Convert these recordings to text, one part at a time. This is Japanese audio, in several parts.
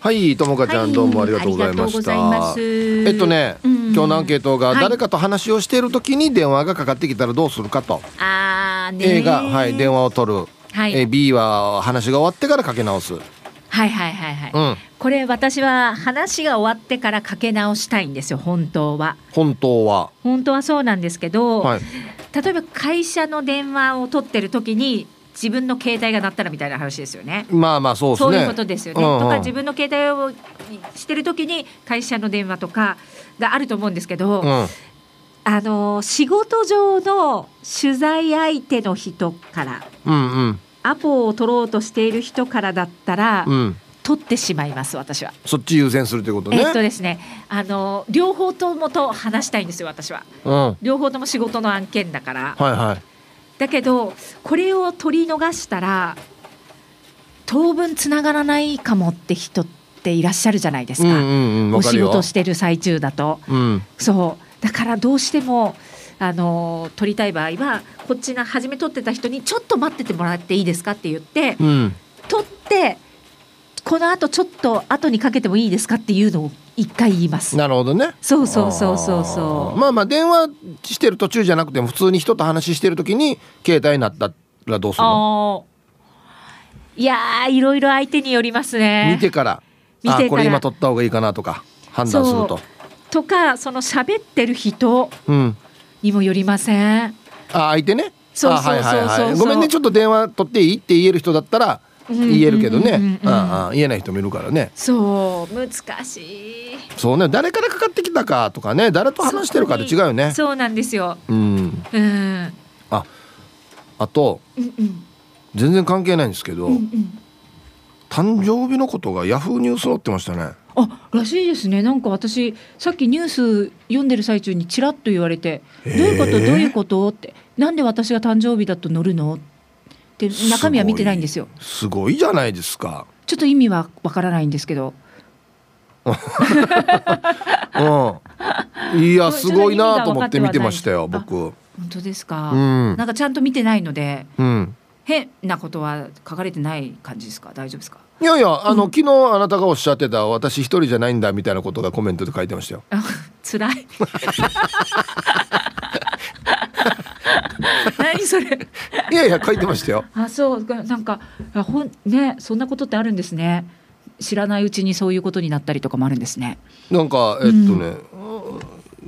はいともかちゃん、はい、どうもありがとうございましたえっとね、うん、今日のアンケートが、誰かと話をしているときに電話がかかってきたらどうするかとあー A が、はい、電話を取る、はい、え B は話が終わってからかけ直すはいはいはいはい、うん、これ私は話が終わってからかけ直したいんですよ本当は本当は本当はそうなんですけど、はい、例えば会社の電話を取ってる時に自分の携帯が鳴ったらみたいな話ですよね。まあまあそう、ね、そういうことですよね。うんうん、とか自分の携帯をしてる時に会社の電話とかがあると思うんですけど、うん、あの仕事上の取材相手の人から、うんうん、アポを取ろうとしている人からだったら。うん取ってしまいます私はそっち優先するということねえっとですねあの両方ともと話したいんですよ私は、うん、両方とも仕事の案件だからはいはいだけどこれを取り逃したら当分つながらないかもって人っていらっしゃるじゃないですかうんうんうん、お仕事してる最中だと、うん、そうだからどうしてもあの撮りたい場合はこっちの初め取ってた人にちょっと待っててもらっていいですかって言って、うん、ってこのあとちょっと後にかけてもいいですかっていうのを一回言いますなるほどねそうそうそうそうそうまあまあ電話してる途中じゃなくても普通に人と話してる時に携帯になったらどうするのいやいろいろ相手によりますね見てから見てこれ今撮った方がいいかなとか判断するととかその喋ってる人にもよりません、うん、あ相手ねそうそうそうそう、はいはい、ごめんねちょっと電話取っていいって言える人だったら言えるけどね言えない人もいるからねそう難しいそうね誰からかかってきたかとかね誰と話してるかで違うよねそうなんですようんうんああと、うんうん、全然関係ないんですけど、うんうん、誕生日のことがヤフーニュース載ってましたねあらしいですねなんか私さっきニュース読んでる最中にちらっと言われて「どういうことどういうこと?」って「なんで私が誕生日だと乗るの?」ってって中身は見てないんですよすごいじゃないですかちょっと意味はわからないんですけどうん、いやすごいなと思って見てましたよ僕本当ですか、うん、なんかちゃんと見てないので、うん、変なことは書かれてない感じですか大丈夫ですかいやいやあの、昨日あなたがおっしゃってた私一人じゃないんだみたいなことがコメントで書いてましたよ辛い 何それ。いやいや書いてましたよ。あそうなんかほんねそんなことってあるんですね。知らないうちにそういうことになったりとかもあるんですね。なんかえっとね、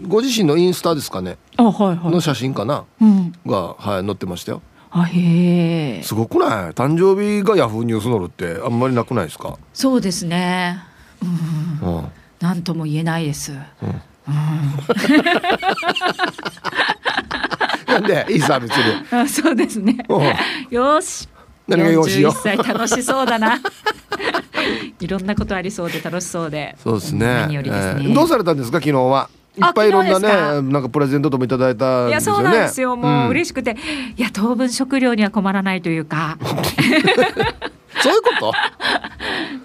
うん、ご自身のインスタですかね。あはいはい。の写真かな、うん、がはい載ってましたよ。あへすごくない誕生日がヤフーニュース載るってあんまりなくないですか。そうですね。うん。うん、なんとも言えないです。うん。うん んで いいさ別にあそうですねよし何がよしよ歳楽しそうだな いろんなことありそうで楽しそうでそうですねですね、えー、どうされたんですか昨日はいっぱいいろんなねなんかプレゼントともいただいた、ね、いやそうなんですよもう嬉しくて、うん、いや当分食料には困らないというか そういうこ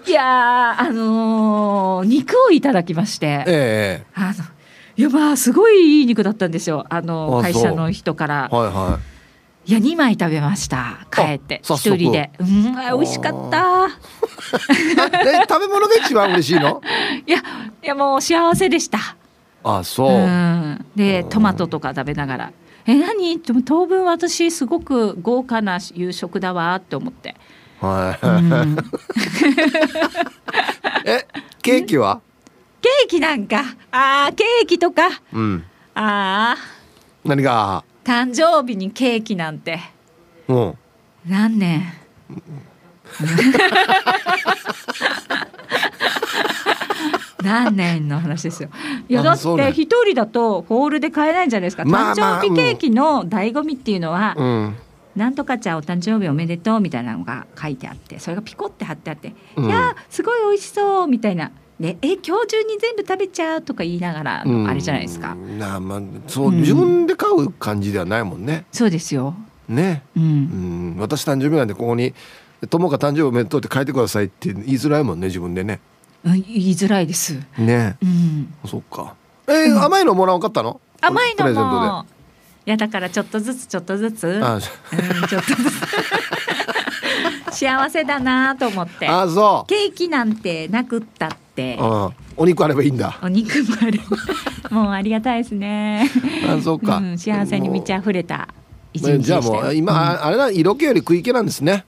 といやあのー、肉をいただきまして、ええ、あのいやまあすごいいい肉だったんですよあの会社の人から。はいはいいや2枚食べました帰って一人でうん美味しかった え食べ物が一番嬉しいの いやいやもう幸せでしたあそううでトマトとか食べながら「え何?」でも当分私すごく豪華な夕食だわって思ってはい、うん、えケーキはケーキなんかああ、ケーキとか、うん、ああ何が誕生日にケーキなんてうん。何年何年の話ですよ。いやだって一人だとホールで買えないじゃないですか。誕生日ケーキの醍醐味っていうのは、うん、なんとかちゃんお誕生日おめでとうみたいなのが書いてあって、それがピコって貼ってあって、うん、いやすごい美味しそうみたいな。ね、え今日中に全部食べちゃうとか言いながら、あれじゃないですか。なまあそう、自分で買う感じではないもんね。そうですよ。ね、うん、うん私誕生日なんでここに「友果誕生日おめでとう」って書いてくださいって言いづらいもんね自分でね、うん、言いづらいですね、うん、そっかえー、うん、甘いのもらわかったの甘いのもいやだからちょっとずつちょっとずつああ、うん、ちょっとずつ 幸せだなと思ってあそうケーキなんてなくったってってああお肉あればいいんだお肉もあるもうありがたいですねあそうか、うん、幸せに満ち溢れた一日でした、まじゃあもう今、うん、あれだ色気より食い気なんですね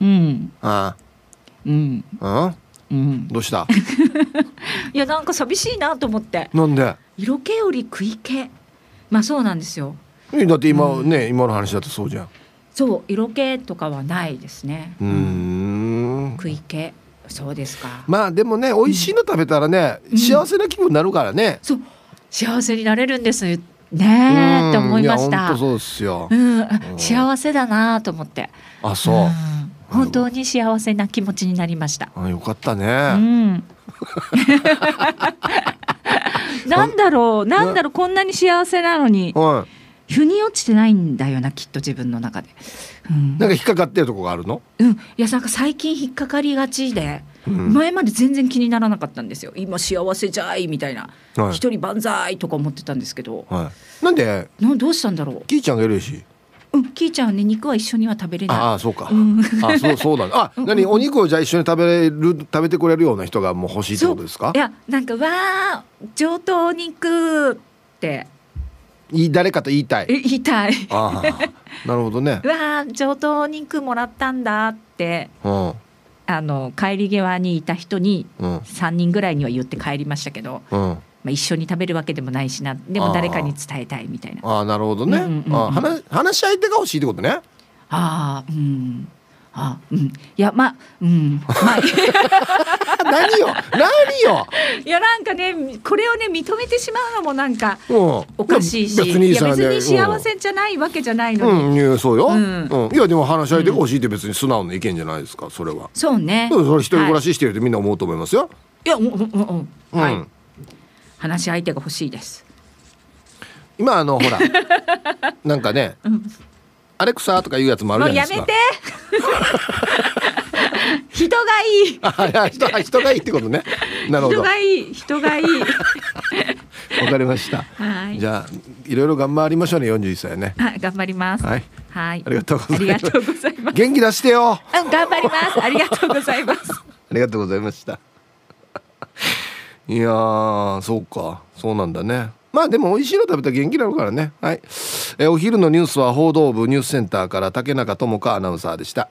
うんああうんああうん、どうした いやなんか寂しいなと思ってなんで色気より食い気まあそうなんですよだって今、うん、ね今の話だとそうじゃんそう色気とかはないですねうん食い気そうですかまあでもね美味しいの食べたらね、うん、幸せな気分になるからね、そう幸せになれるんですねって思いましたそうですよ、うん幸せだなと思ってあそう、本当に幸せな気持ちになりましたあよかったねうん なんだろうなんだろうこんなに幸せなのに、はい、腑に落ちてないんだよなきっと自分の中でなんか引っかかってるとこがあるのうんいやなんか最近引っかかりがちで、うん、前まで全然気にならなかったんですよ今幸せじゃいみたいな一、はい、人万歳とか思ってたんですけど、はい、なんでなどうしたんだろうキイちゃんがいるしうん、キイちゃんはね肉は一緒には食べれない。ああ、そうか。うん、あ、そうそうだ、ね。あ、何、お肉をじゃあ一緒に食べれる食べてくれるような人がもう欲しいってことですか？いや、なんかわあ上等肉って誰かと言いたい言いたいあなるほどね うわ上等肉もらったんだって、うん、あの帰り際にいた人に3人ぐらいには言って帰りましたけど、うん、まあ、一緒に食べるわけでもないしなでも誰かに伝えたいみたいなああなるほどね、うんうんうん、あ話話し相手が欲しいってことねああうんあ、うん、いや、まあ、うん、まあ、何よ、何よ。いや、なんかね、これをね、認めてしまうのも、なんか、おかしいし。別にいや、別に幸せじゃないわけじゃないのに。うん、そうよ。うん、いや、でも、話し合いでほしいって、別に素直な意見じゃないですか、それは。そうね。それ、一人暮らししてるって、みんな思うと思いますよ。いや、うん、うん、はい。話し相手が欲しいです。今、あの、ほら。なんかね。うん、アレクサとかいうやつもあるじゃないですか。やめて。人がいい。あ、人が、人がいいってことね。なるほど。人がいい、人がいい。わかりました。はい。じゃあ、いろいろ頑張りましょうね、四十一歳ね。はい、頑張ります。はい。はい。ありがとうございます。ます元気出してよ。うん、頑張ります。ありがとうございます。ありがとうございました。いやそうか、そうなんだね。まあでも美味しいの食べたら元気になるからね。はい。えお昼のニュースは報道部ニュースセンターから竹中智香アナウンサーでした。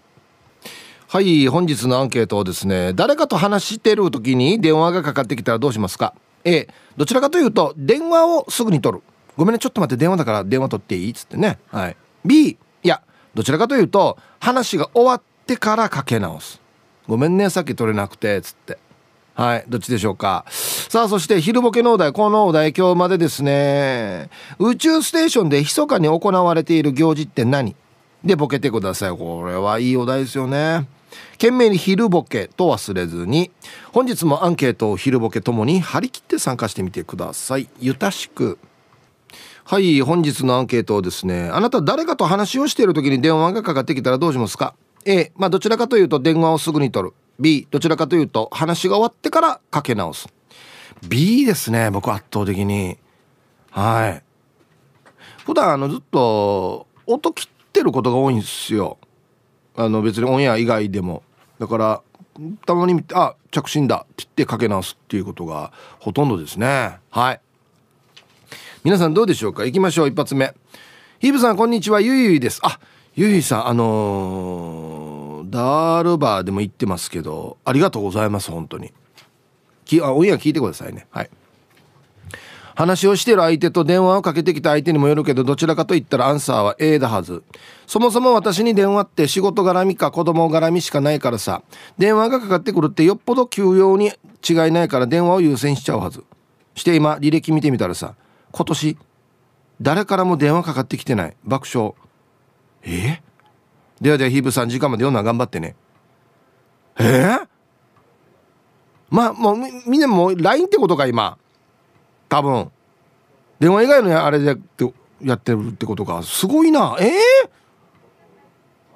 はい本日のアンケートはですね誰かと話してる時に電話がかかってきたらどうしますか A どちらかというと電話をすぐに取るごめんねちょっと待って電話だから電話取っていいっつってねはい B いやどちらかというと話が終わってからかけ直すごめんねさっき取れなくてっつってはいどっちでしょうかさあそして昼ボケのお題このお題今日までですね宇宙ステーションで密かに行われている行事って何でボケてくださいこれはいいお題ですよね懸命に昼ボケと忘れずに本日もアンケートを昼ボケともに張り切って参加してみてくださいゆたしくはい本日のアンケートをですねあなた誰かと話をしている時に電話がかかってきたらどうしますか A まあどちらかというと電話をすぐに取る B どちらかというと話が終わってからかけ直す B ですね僕圧倒的にはい普段あのずっと音切っってることが多いんですよあの別にオンエア以外でもだからたまに見て「あ着信だ」って言ってかけ直すっていうことがほとんどですねはい皆さんどうでしょうか行きましょう一発目ヒブさんこんにちはゆいゆいですあゆいさんあのー、ダールバーでも行ってますけどありがとうございます本当にきあオンエア聞いてくださいねはい話をしてる相手と電話をかけてきた相手にもよるけどどちらかと言ったらアンサーは A だはずそもそも私に電話って仕事絡みか子供絡みしかないからさ電話がかかってくるってよっぽど急用に違いないから電話を優先しちゃうはずして今履歴見てみたらさ今年誰からも電話かかってきてない爆笑えではではヒーブさん時間まで読んだ頑張ってねえー、まあもうみんなもう LINE ってことか今多分電話以外のあれでってやってるってことかすごいなえ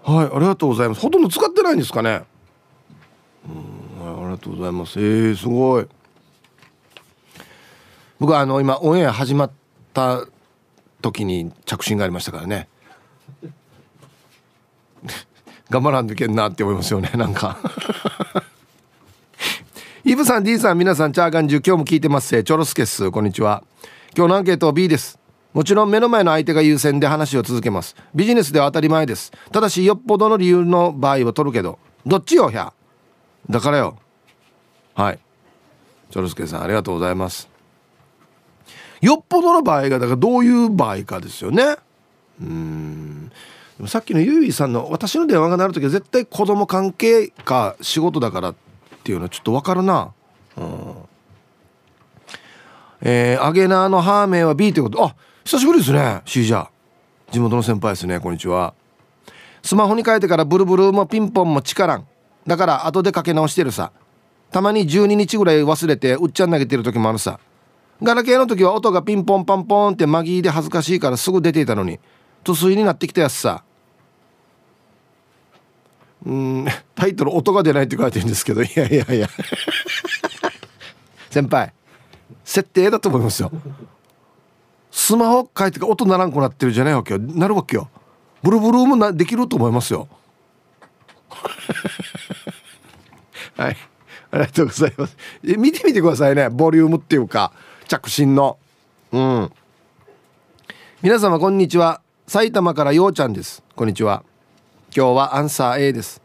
ー、はいありがとうございますほとんど使ってないんですかねうん、はい、ありがとうございますえー、すごい僕はあの今オンエア始まった時に着信がありましたからね 頑張らんといけんなって思いますよねなんかイブさん D さん皆さんチャーガン10今日も聞いてますチョロスケっすこんにちは今日のアンケートは B ですもちろん目の前の相手が優先で話を続けますビジネスでは当たり前ですただしよっぽどの理由の場合は取るけどどっちよひゃだからよはいチョロスケさんありがとうございますよっぽどの場合がだからどういう場合かですよねうんさっきのゆいさんの私の電話が鳴る時は絶対子供関係か仕事だからっていうのちょっとわかるなうんえー、アゲナーのハーメイは B ということあ久しぶりですね C じゃ地元の先輩ですねこんにちはスマホに変えてからブルブルもピンポンも力んだから後でかけ直してるさたまに12日ぐらい忘れてうっちゃん投げてる時もあるさガラケーの時は音がピンポンパンポンって紛で恥ずかしいからすぐ出ていたのに塗水になってきたやつさうんタイトル「音が出ない」って書いてるんですけどいやいやいや 先輩設定だと思いますよスマホ変えて音ならんくなってるじゃないわけよなるわけよブルブルもなできると思いますよ はいありがとうございますえ見てみてくださいねボリュームっていうか着信のうん皆様こんにちは埼玉からようちゃんですこんにちは今日はアンサー A です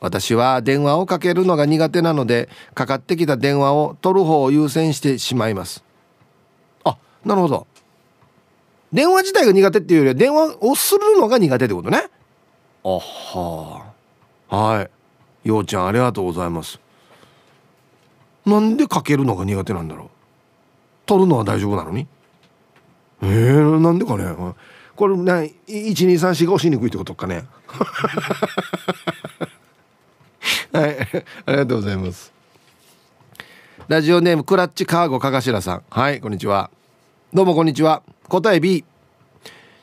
私は電話をかけるのが苦手なのでかかってきた電話を取る方を優先してしまいますあなるほど電話自体が苦手っていうよりは電話をするのが苦手ってことねあはあはいようちゃんありがとうございますなんでかけるのが苦手なんだろう取るのは大丈夫なのにえー、なんでかねこれ1 2 3 4 5しにくいってことかね はい、ありがとうございます。ラジオネームクラッチカーゴかがしらさん。はい、こんにちは。どうもこんにちは。答え B。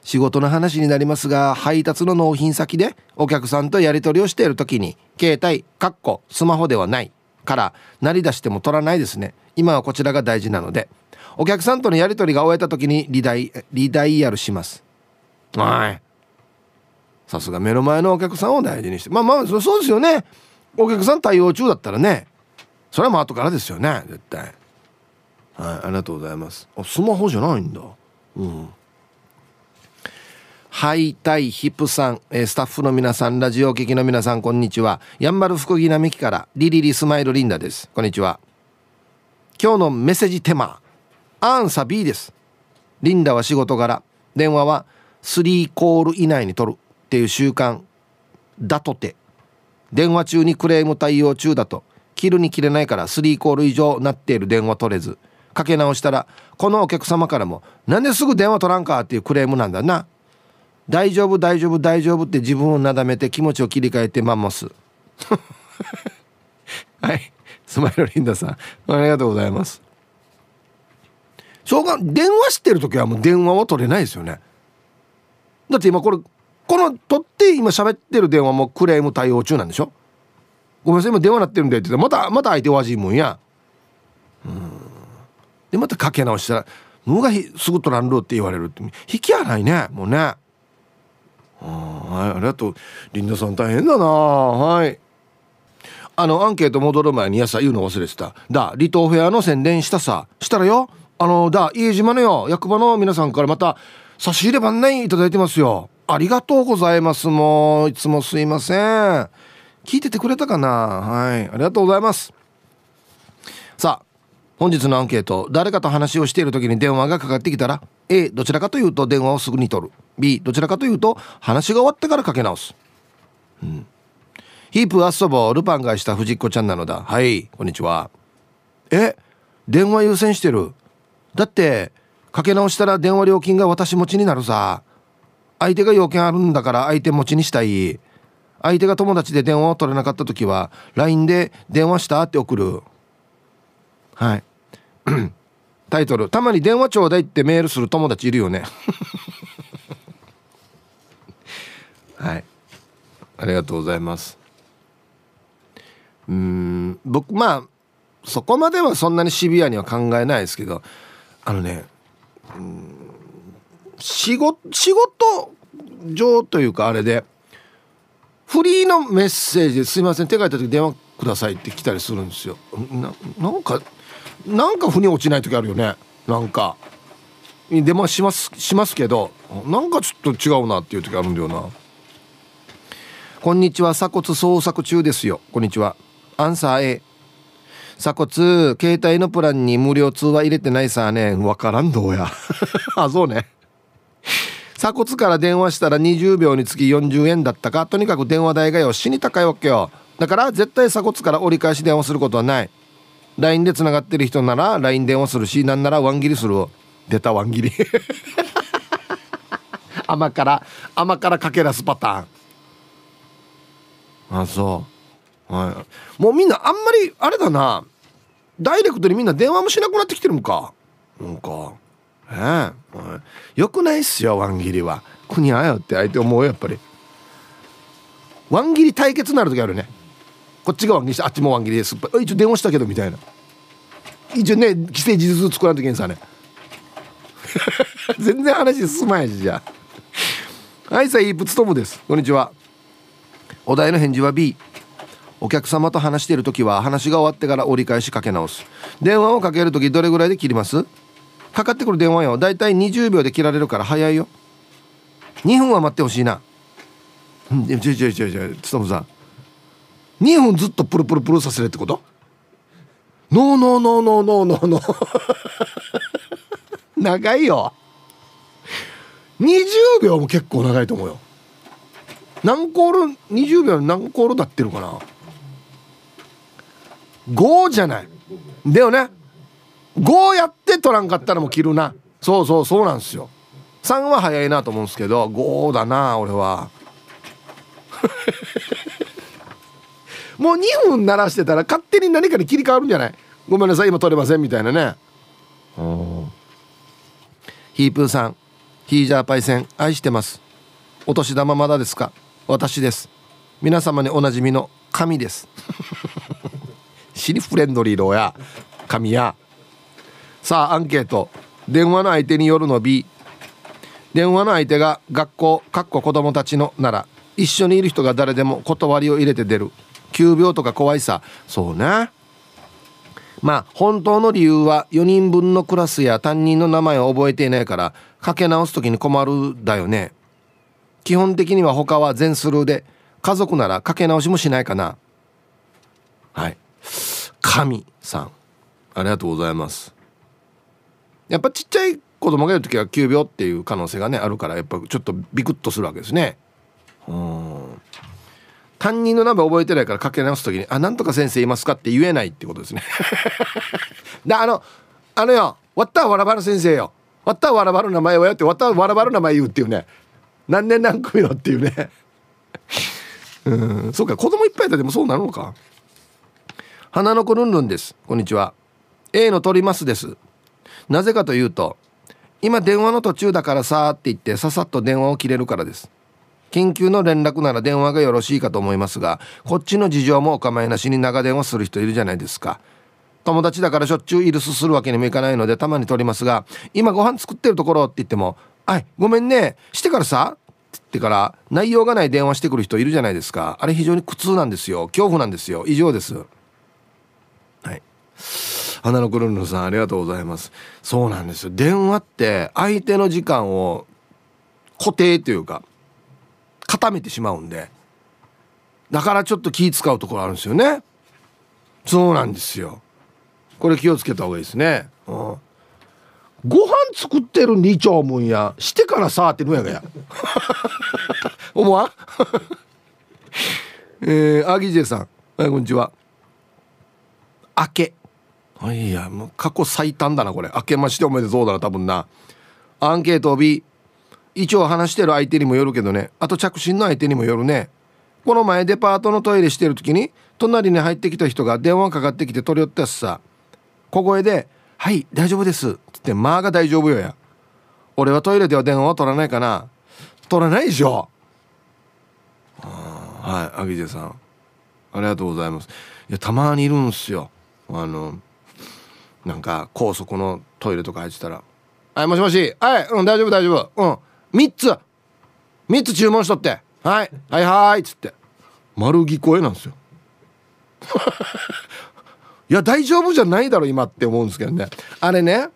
仕事の話になりますが、配達の納品先でお客さんとやり取りをしている時に、携帯、かっこ、スマホではない。から鳴り出しても取らないですね今はこちらが大事なのでお客さんとのやり取りが終えた時にリダイリダイヤルしますはいさすが目の前のお客さんを大事にしてまあまあそうですよねお客さん対応中だったらねそれはもう後からですよね絶対はいありがとうございますあスマホじゃないんだうんはいタヒップさん、えー、スタッフの皆さん、ラジオ聴きの皆さん、こんにちは。やんばる福木並木から、リリリスマイルリンダです。こんにちは。今日のメッセージテーマ、アンサ B です。リンダは仕事柄、電話は3コール以内に取る。っていう習慣だとて電話中にクレーム対応中だと切るに切れないから3コール以上なっている電話取れずかけ直したらこのお客様からも「なんですぐ電話取らんか」っていうクレームなんだな大丈夫大丈夫大丈夫って自分をなだめて気持ちを切り替えてマンモスはいスマイルリンダさんありがとうございますしょうが電話してる時はもう電話は取れないですよねだって今これこの取って今喋ってる電話もクレーム対応中なんでしょごめんなさい今電話鳴ってるんでって言ってまたまた相手おじいもんやうんでまたかけ直したら「無がすぐ取らんろ」って言われるって引きやないねもうねはいありがとうリンダさん大変だなはいあのアンケート戻る前にやさ言うの忘れてただ離島フェアの宣伝したさしたらよあのだ家島のよ役場の皆さんからまた差し入れ番内いただいてますよありがとうございますもういつもすいません聞いててくれたかなはいありがとうございますさあ本日のアンケート誰かと話をしている時に電話がかかってきたら A どちらかというと電話をすぐに取る B どちらかというと話が終わってからかけ直すうんヒープアッソボルパンがした藤子ちゃんなのだはいこんにちはえ電話優先してるだってかけ直したら電話料金が私持ちになるさ相手が要件あるんだから相手持ちにしたい相手が友達で電話を取れなかった時は LINE で「電話した?」って送るはい タイトル「たまに電話ちょうだい」ってメールする友達いるよね はいありがとうございますうん僕まあそこまではそんなにシビアには考えないですけどあのねうん仕事仕事上というかあれでフリーのメッセージですいません手がいた時電話くださいって来たりするんですよななんかなんか腑に落ちない時あるよねなんか電話しますしますけどなんかちょっと違うなっていう時あるんだよなこんにちは鎖骨捜索中ですよこんにちはアンサー A 鎖骨携帯のプランに無料通話入れてないさねわからんどうや あそうね鎖骨から電話したら20秒につき40円だったかとにかく電話代がよ死に高いわけよだから絶対鎖骨から折り返し電話することはない LINE でつながってる人なら LINE 電話するしなんならワン切りする出たワン切り 甘から甘からかけらすパターンあそうはいもうみんなあんまりあれだなダイレクトにみんな電話もしなくなってきてるのかなんかえー、よくないっすよワン切りは国あよって相手思うやっぱりワン切り対決になる時あるねこっちがワン切りしてあっちもワン切りです一応電話したけどみたいな一応ね既成事実作らんときにさね 全然話進まへんしじゃあはいさいプツトムですこんにちはお題の返事は B お客様と話している時は話が終わってから折り返しかけ直す電話をかける時どれぐらいで切りますかかってくる電話よだいたい20秒で切られるから早いよ2分は待ってほしいなう違う違う違う違う勉さん2分ずっとプルプルプルさせるってことノーノーノーノーノーノーノー 長いよ20秒も結構長いと思うよ何コール20秒何コールだってるかな5じゃないだよね5やって取らんかったらもう切るなそうそうそうなんですよ3は早いなと思うんですけど5だな俺は もう2分鳴らしてたら勝手に何かに切り替わるんじゃないごめんなさい今取れませんみたいなねヒープーさんヒージャーパイセン愛してますお年玉まだですか私です皆様におなじみの神ですシリ フレンドリーローや神やさあアンケート電話の相手によるの B 電話の相手が学校かっこ子供たちのなら一緒にいる人が誰でも断りを入れて出る急病とか怖いさそうねまあ本当の理由は4人分のクラスや担任の名前を覚えていないからかけ直す時に困るだよね基本的には他は全スルーで家族ならかけ直しもしないかなはい神さんありがとうございますやっぱちっちゃい子供がいる時は急病っていう可能性がねあるからやっぱちょっとビクッとするわけですねうん担任の名前覚えてないからかけ直す時に「あなんとか先生いますか?」って言えないってことですね であのあのよ「わったわらばる先生よ」「わったわらばる名前はよ」って「わったわらばる名前言う」っていうね何年何組のっていうね うんそうか子供いっぱいだでもそうなのか花の子ルンルンですこんにちは A の鳥ますですなぜかというと今電話の途中だからさーって言ってささっと電話を切れるからです緊急の連絡なら電話がよろしいかと思いますがこっちの事情もお構いなしに長電話する人いるじゃないですか友達だからしょっちゅうイルスするわけにもいかないのでたまに取りますが今ご飯作ってるところって言っても「あいごめんねしてからさ」って言ってから内容がない電話してくる人いるじゃないですかあれ非常に苦痛なんですよ恐怖なんですよ以上ですはい花のくルぬさんありがとうございますそうなんですよ電話って相手の時間を固定というか固めてしまうんでだからちょっと気使うところあるんですよねそうなんですよこれ気をつけた方がいいですね、うん、ご飯作ってる二丁もんやしてからさってのやがや 思わん えー、アギジェさん、はい、こんにちは明けいやもう過去最短だなこれ明けましておめでとうだな多分なアンケート B 一応話してる相手にもよるけどねあと着信の相手にもよるねこの前デパートのトイレしてる時に隣に入ってきた人が電話かかってきて取り寄ったやつさ小声で「はい大丈夫です」っつって「まあが大丈夫よや」俺はトイレでは電話は取らないかな取らないでしょはいアギジェさんありがとうございますいやたまにいるんすよあのなんか高速のトイレとか入ってたら「はいもしもしはいうん大丈夫大丈夫うん3つ3つ注文しとって、はい、はいはいっつって丸聞こえなんですよ いや大丈夫じゃないだろ今って思うんですけどねあれね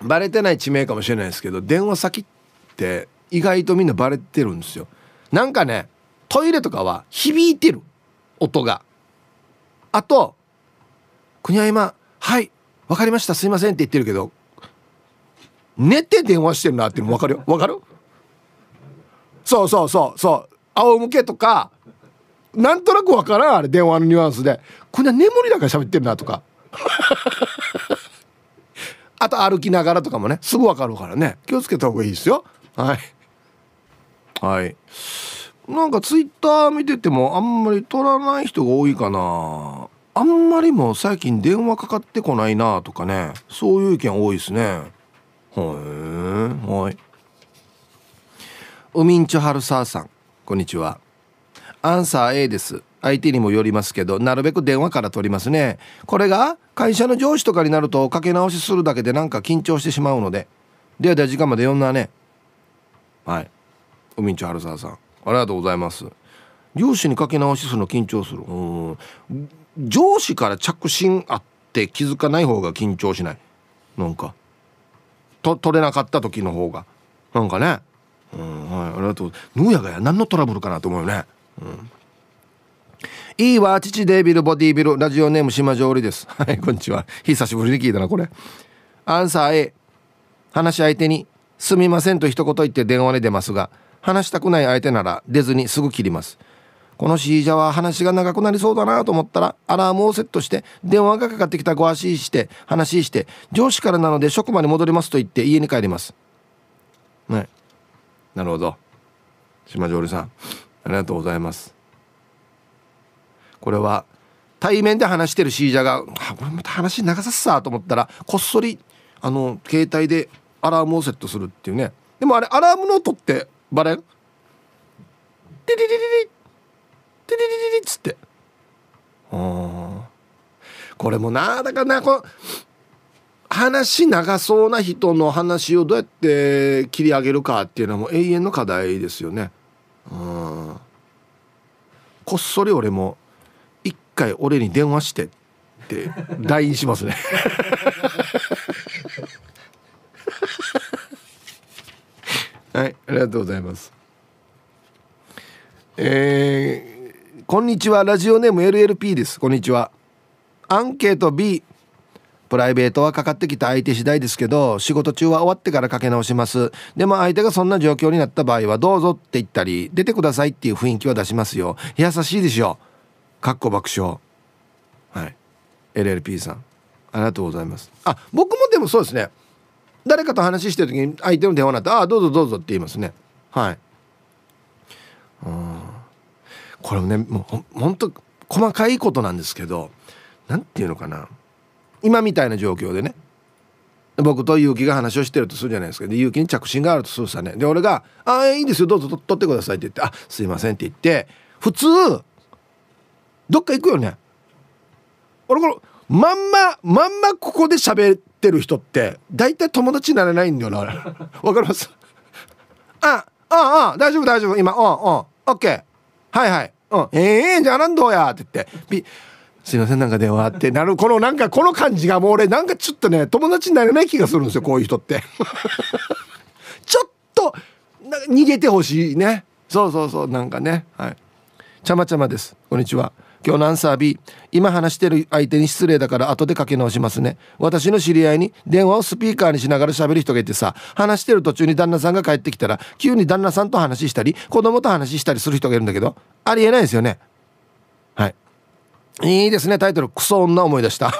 バレてない地名かもしれないですけど電話先って意外とみんなバレてるんですよなんかねトイレとかは響いてる音があと「国は今はいわかりましたすいません」って言ってるけど寝て電話してるなっていうの分かるよかるそうそうそうそう仰向けとかなんとなく分からんあれ電話のニュアンスでこんな眠りだから喋ってるなとか あと歩きながらとかもねすぐ分かるからね気をつけた方がいいですよはいはいなんかツイッター見ててもあんまり撮らない人が多いかなあんまりも最近電話かかってこないなとかねそういう意見多いですねへえはいおみんちハはるささんこんにちはアンサー A です相手にもよりますけどなるべく電話から取りますねこれが会社の上司とかになるとかけ直しするだけでなんか緊張してしまうのでではでは時間まで呼んだねはいおみんちハはるささんありがとうございます上司にかけ直しするの緊張するうん上司から着信あって気づかない方が緊張しないなんかと取れなかった時の方がなんかねうんはいありがとうのーヤがや何のトラブルかなと思うよねうんいいわ父デービルボディビルラジオネーム島上織です はいこんにちは久しぶりに聞いたなこれアンサー A 話し相手に「すみません」と一言言って電話に出ますが話したくない相手なら出ずにすぐ切りますこの C ャは話が長くなりそうだなと思ったらアラームをセットして電話がかかってきたご足して話して上司からなので職場に戻りますと言って家に帰りますはいなるほど島上さんありがとうございますこれは対面で話してる C ャが「これまた話長さっさ」と思ったらこっそりあの携帯でアラームをセットするっていうねでもあれアラームの音ってバレんテリリリリテリリリリっつってこれもなだからなこ話長そうな人の話をどうやって切り上げるかっていうのはもう永遠の課題ですよねうんこっそり俺も一回俺に電話してって LINE しますねはいありがとうございますえーこんにちはラジオネーム LLP ですこんにちはアンケート B プライベートはかかってきた相手次第ですけど仕事中は終わってからかけ直しますでも相手がそんな状況になった場合はどうぞって言ったり出てくださいっていう雰囲気は出しますよ優しいでしょかっこ爆笑はい LLP さんありがとうございますあ僕もでもそうですね誰かと話してる時に相手の電話になって「ああどうぞどうぞ」って言いますねはいこれもねもうほんと細かいことなんですけど何て言うのかな今みたいな状況でね僕と結城が話をしてるとするじゃないですか結城に着信があるとするさねで俺が「ああいいですよどうぞ取ってください」って言って「あすいません」って言って普通どっか行くよね俺これまんままんまここで喋ってる人って大体友達になれないんだよなわかります あああ大丈夫大丈夫今うんうんオッケーはいはいうん、ええー、じゃあんどうやって言ってピ すいませんなんか電話ってなるこのなんかこの感じがもう俺なんかちょっとね友達になれない気がするんですよこういう人って ちょっと逃げてほしいねそうそうそうなんかねはいちゃまちゃまですこんにちは今日のアンサー B 今話してる相手に失礼だから後でかけ直しますね私の知り合いに電話をスピーカーにしながら喋る人がいてさ話してる途中に旦那さんが帰ってきたら急に旦那さんと話したり子供と話したりする人がいるんだけどありえないですよねはいいいですねタイトル「クソ女」思い出した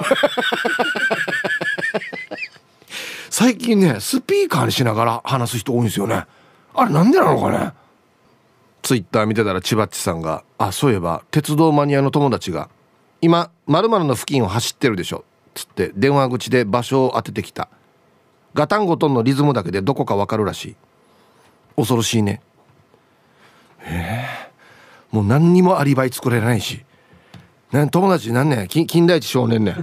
最近ねスピーカーにしながら話す人多いんですよねあれなんでなのかねツイッター見てたら千葉っちさんが「あそういえば鉄道マニアの友達が今まるの付近を走ってるでしょ」つって電話口で場所を当ててきたガタンゴトンのリズムだけでどこかわかるらしい恐ろしいねえー、もう何にもアリバイ作れないし友達何ねん金田一少年ね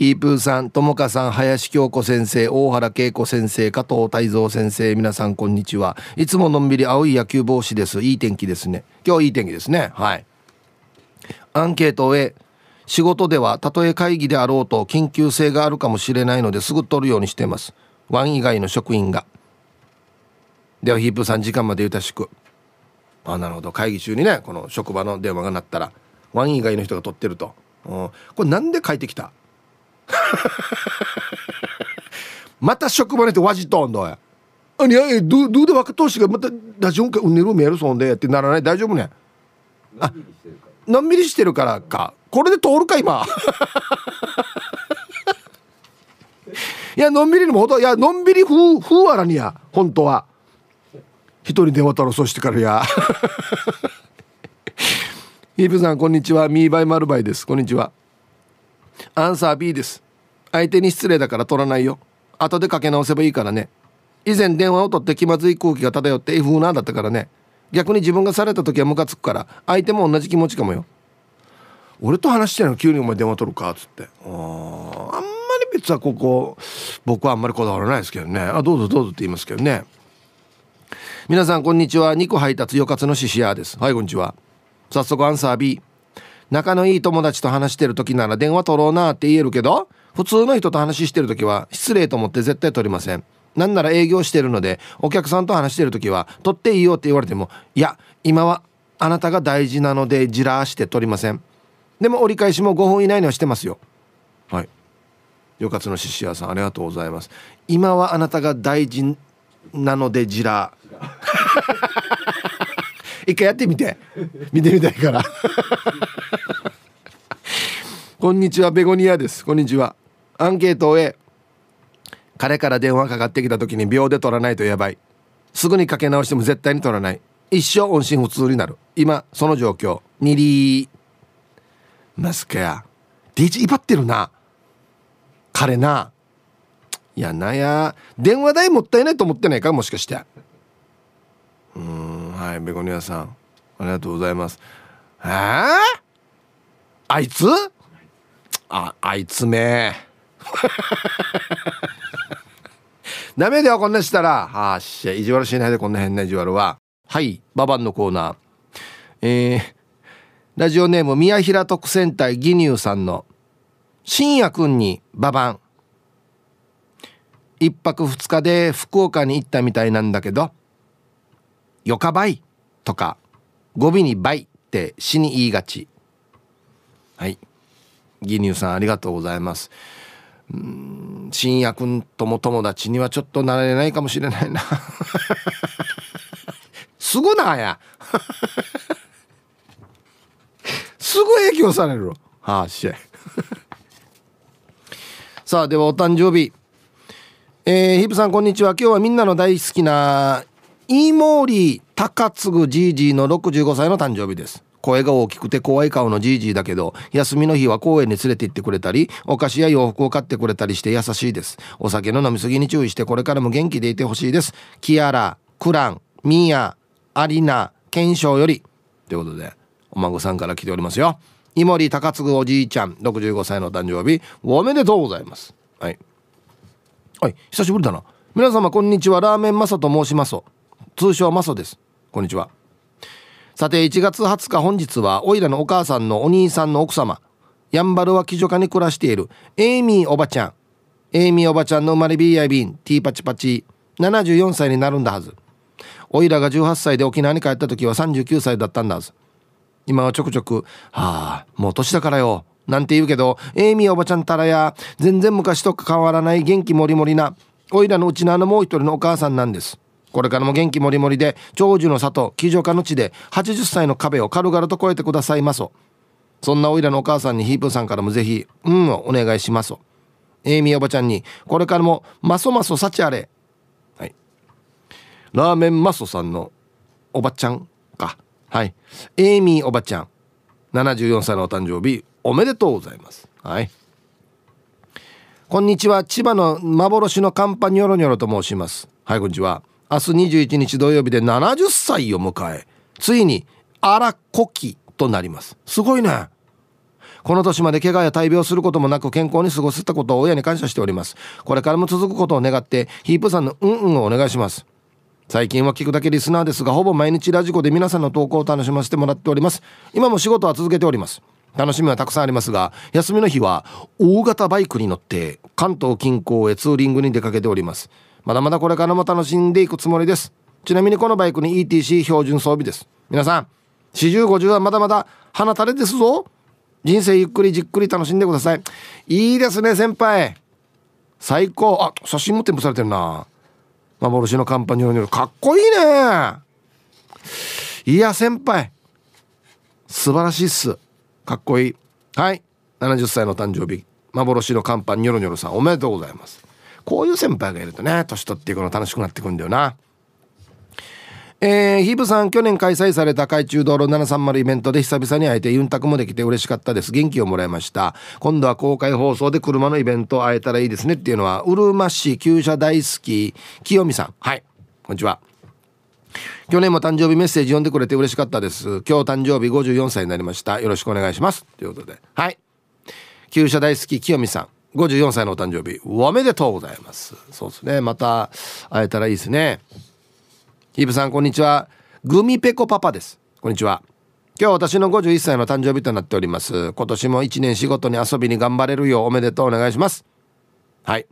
ヒープーさん、ともかさん、林京子先生、大原恵子先生、加藤泰造先生、皆さんこんにちは。いつものんびり青い野球帽子です。いい天気ですね。今日いい天気ですね。はい。アンケート A、仕事ではたとえ会議であろうと緊急性があるかもしれないのですぐ取るようにしています。ワン以外の職員が。ではヒープーさん時間までゆたしく。あなるほど会議中にねこの職場の電話が鳴ったらワン以外の人が取ってると、うん、これなんで書いてきた また職場にてわじとんどや。あいやいや、どどうで若投資がまた大丈夫かうんねる見えるそんでってならない大丈夫ね。あ、のんびりしてるからか。これで通るか今。いやのんびりにもほどいやのんびりふ風あらにや本当は一人で渡ろうそしてからや ヒープさんこんにちはミーバイマルバイですこんにちはアンサー B です相手に失礼だから取らないよ後でかけ直せばいいからね以前電話を取って気まずい空気が漂って F なだったからね逆に自分がされた時はムカつくから相手も同じ気持ちかもよ俺と話してるの急にお前電話取るかっつってあんまり別はここ僕はあんまりこだわらないですけどねあどうぞどうぞって言いますけどね皆さんこんにちは肉配達よかつのシシアですはいこんにちは早速アンサー B 仲のいい友達と話してる時なら電話取ろうなって言えるけど普通の人と話してる時は失礼と思って絶対取りませんなんなら営業してるのでお客さんと話してる時は取っていいよって言われてもいや今はあなたが大事なのでじらして取りませんでも折り返しも5分以内にはしてますよはいよかつのししやさんありがとうございます今はあなたが大事なのでじら一回やってみて見てみたいから こんにちはベゴニアですこんにちはアンケートを彼から電話かかってきた時に秒で取らないとやばいすぐにかけ直しても絶対に取らない一生音信不通になる今その状況にりーマスケヤ DJ 威張ってるな彼ないやなや電話代もったいないと思ってないかもしかしてうんはいベゴニアさんありがとうございますえー、あいつああいつめ ダメだよこんなしたらあっしゃ意地悪しないでこんな変な意地悪ははいババンのコーナーえー、ラジオネーム宮平特戦隊ギニューさんの「深夜くんにババン」一泊二日で福岡に行ったみたいなんだけどよかばいとか語尾にばいって死に言いがち。はい。ギニューさんありがとうございます。うん、新也くんとも友達にはちょっとなれないかもしれないな。すぐなんや。すぐ影響される。はあ、しゃ さあ、ではお誕生日。えー、ヒブさんこんにちは。今日はみんなの大好きなイモリー高次じいじいの65歳の誕生日です声が大きくて怖い顔のじいじいだけど休みの日は公園に連れて行ってくれたりお菓子や洋服を買ってくれたりして優しいですお酒の飲みすぎに注意してこれからも元気でいてほしいですキアラクランミーアリナケンショウよりということでお孫さんから来ておりますよイモリ高次おじいちゃん65歳の誕生日おめでとうございますはいはい久しぶりだな皆様こんにちはラーメンマサと申します通称マソですこんにちはさて1月20日本日はおいらのお母さんのお兄さんの奥様やんばるは貴女家に暮らしているエイミーおばちゃんエイミーおばちゃんの生まれ B i ビン T パチパチ74歳になるんだはずおいらが18歳で沖縄に帰った時は39歳だったんだはず今はちょくちょく「はあもう年だからよ」なんて言うけどエイミーおばちゃんたらや全然昔と変わらない元気もりもりなおいらのうちのあのもう一人のお母さんなんですこれからも元気もりもりで長寿の里騎乗家の地で80歳の壁を軽々と越えてくださいますそんなおいらのお母さんにヒープさんからもぜひ「うん」をお願いしますエイミーおばちゃんにこれからもまそまそ幸あれはいラーメンマソさんのおばちゃんかはいエイミーおばちゃん74歳のお誕生日おめでとうございますはいこんにちは千葉の幻のカンパニョロニョロと申しますはいこんにちは明日21日土曜日で70歳を迎えついに荒古希となりますすごいねこの年まで怪我や大病することもなく健康に過ごせたことを親に感謝しておりますこれからも続くことを願ってヒープさんのうんうんをお願いします最近は聞くだけリスナーですがほぼ毎日ラジコで皆さんの投稿を楽しませてもらっております今も仕事は続けております楽しみはたくさんありますが休みの日は大型バイクに乗って関東近郊へツーリングに出かけておりますまだまだこれからも楽しんでいくつもりですちなみにこのバイクに ETC 標準装備です皆さん4050はまだまだ鼻垂れですぞ人生ゆっくりじっくり楽しんでくださいいいですね先輩最高あ写真も添付されてるな幻のカンパニオニロかっこいいねいや先輩素晴らしいっすかっこいいはい70歳の誕生日幻のカンパニョロニョロさんおめでとうございますこういう先輩がいるとね年取っていくの楽しくなってくるんだよなえー、ヒブさん、去年開催された海中道路730イベントで久々に会えてユンタクもできて嬉しかったです。元気をもらいました。今度は公開放送で車のイベント会えたらいいですねっていうのは、うるま市旧車大好き、清美さん。はい。こんにちは。去年も誕生日メッセージ読んでくれて嬉しかったです。今日誕生日54歳になりました。よろしくお願いします。ということで。はい。旧車大好き、清美さん。54歳のお誕生日おめでとうございますそうですねまた会えたらいいですねイブさんこんにちはグミペコパパですこんにちは今日私の51歳の誕生日となっております今年も1年仕事に遊びに頑張れるようおめでとうお願いしますはい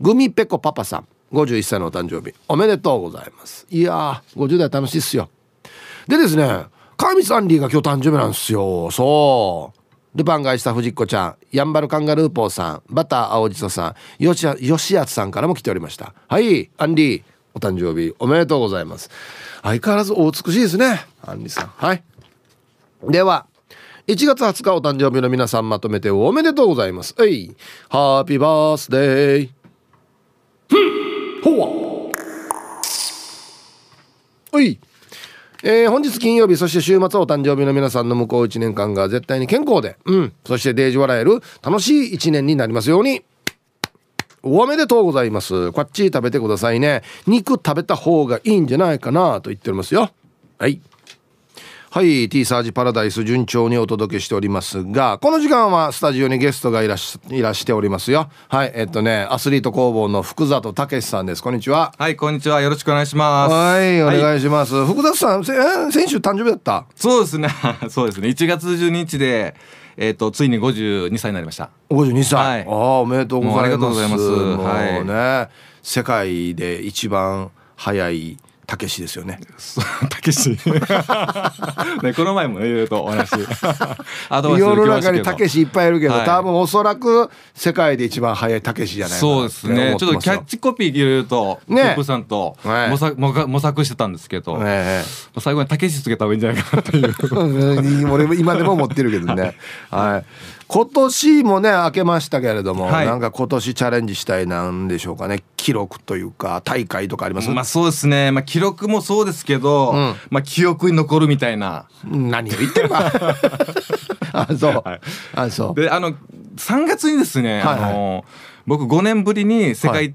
グミペコパパさん51歳のお誕生日おめでとうございますいやー50代楽しいっすよでですね神さんリーが今日誕生日なんですよそうルパンがした藤子ちゃん、やんばるカンガルーポーさん、バター青じそさん、よし、よしやつさんからも来ておりました。はい、アンリー、お誕生日おめでとうございます。相変わらずお美しいですね、アンリーさん。はい。では、1月20日お誕生日の皆さんまとめておめでとうございます。はい、ハッピーバースデー。ふんほわ。はい。えー、本日金曜日、そして週末お誕生日の皆さんの向こう1年間が絶対に健康で、うん、そしてデージ笑える楽しい1年になりますように。おめでとうございます。こっち食べてくださいね。肉食べた方がいいんじゃないかなと言っておりますよ。はい。はい T サージパラダイス順調にお届けしておりますがこの時間はスタジオにゲストがいらしいらしておりますよはいえっとねアスリート工房の福里武さんですこんにちははいこんにちはよろしくお願いしますはいお願いします、はい、福里さんせ、先週誕生日だったそうですね そうですね1月12日でえっ、ー、とついに52歳になりました52歳、はい、ああおめでとうございますありがとうございますはいね世界で一番早いたけしですよね。たけし。ね、この前もね、いろいろとお話。世の中にたけしいっぱいいるけど、はい、多分おそらく世界で一番早いたけしじゃないそうですね。ちょっとキャッチコピーいろいろと、ね、さんと模索、ね、模索してたんですけど、ね、最後にたけしつけた方がいいんじゃないかなという俺も今でも思ってるけどね。はい。今年もね明けましたけれども、はい、なんか今年チャレンジしたいなんでしょうかね記録というか大会とかありますまあそうですね、まあ、記録もそうですけど、うん、まあ記憶に残るみたいな何を言ってるか あそう、はい、あそうであの3月にですね、はいはい、あの僕5年ぶりに世界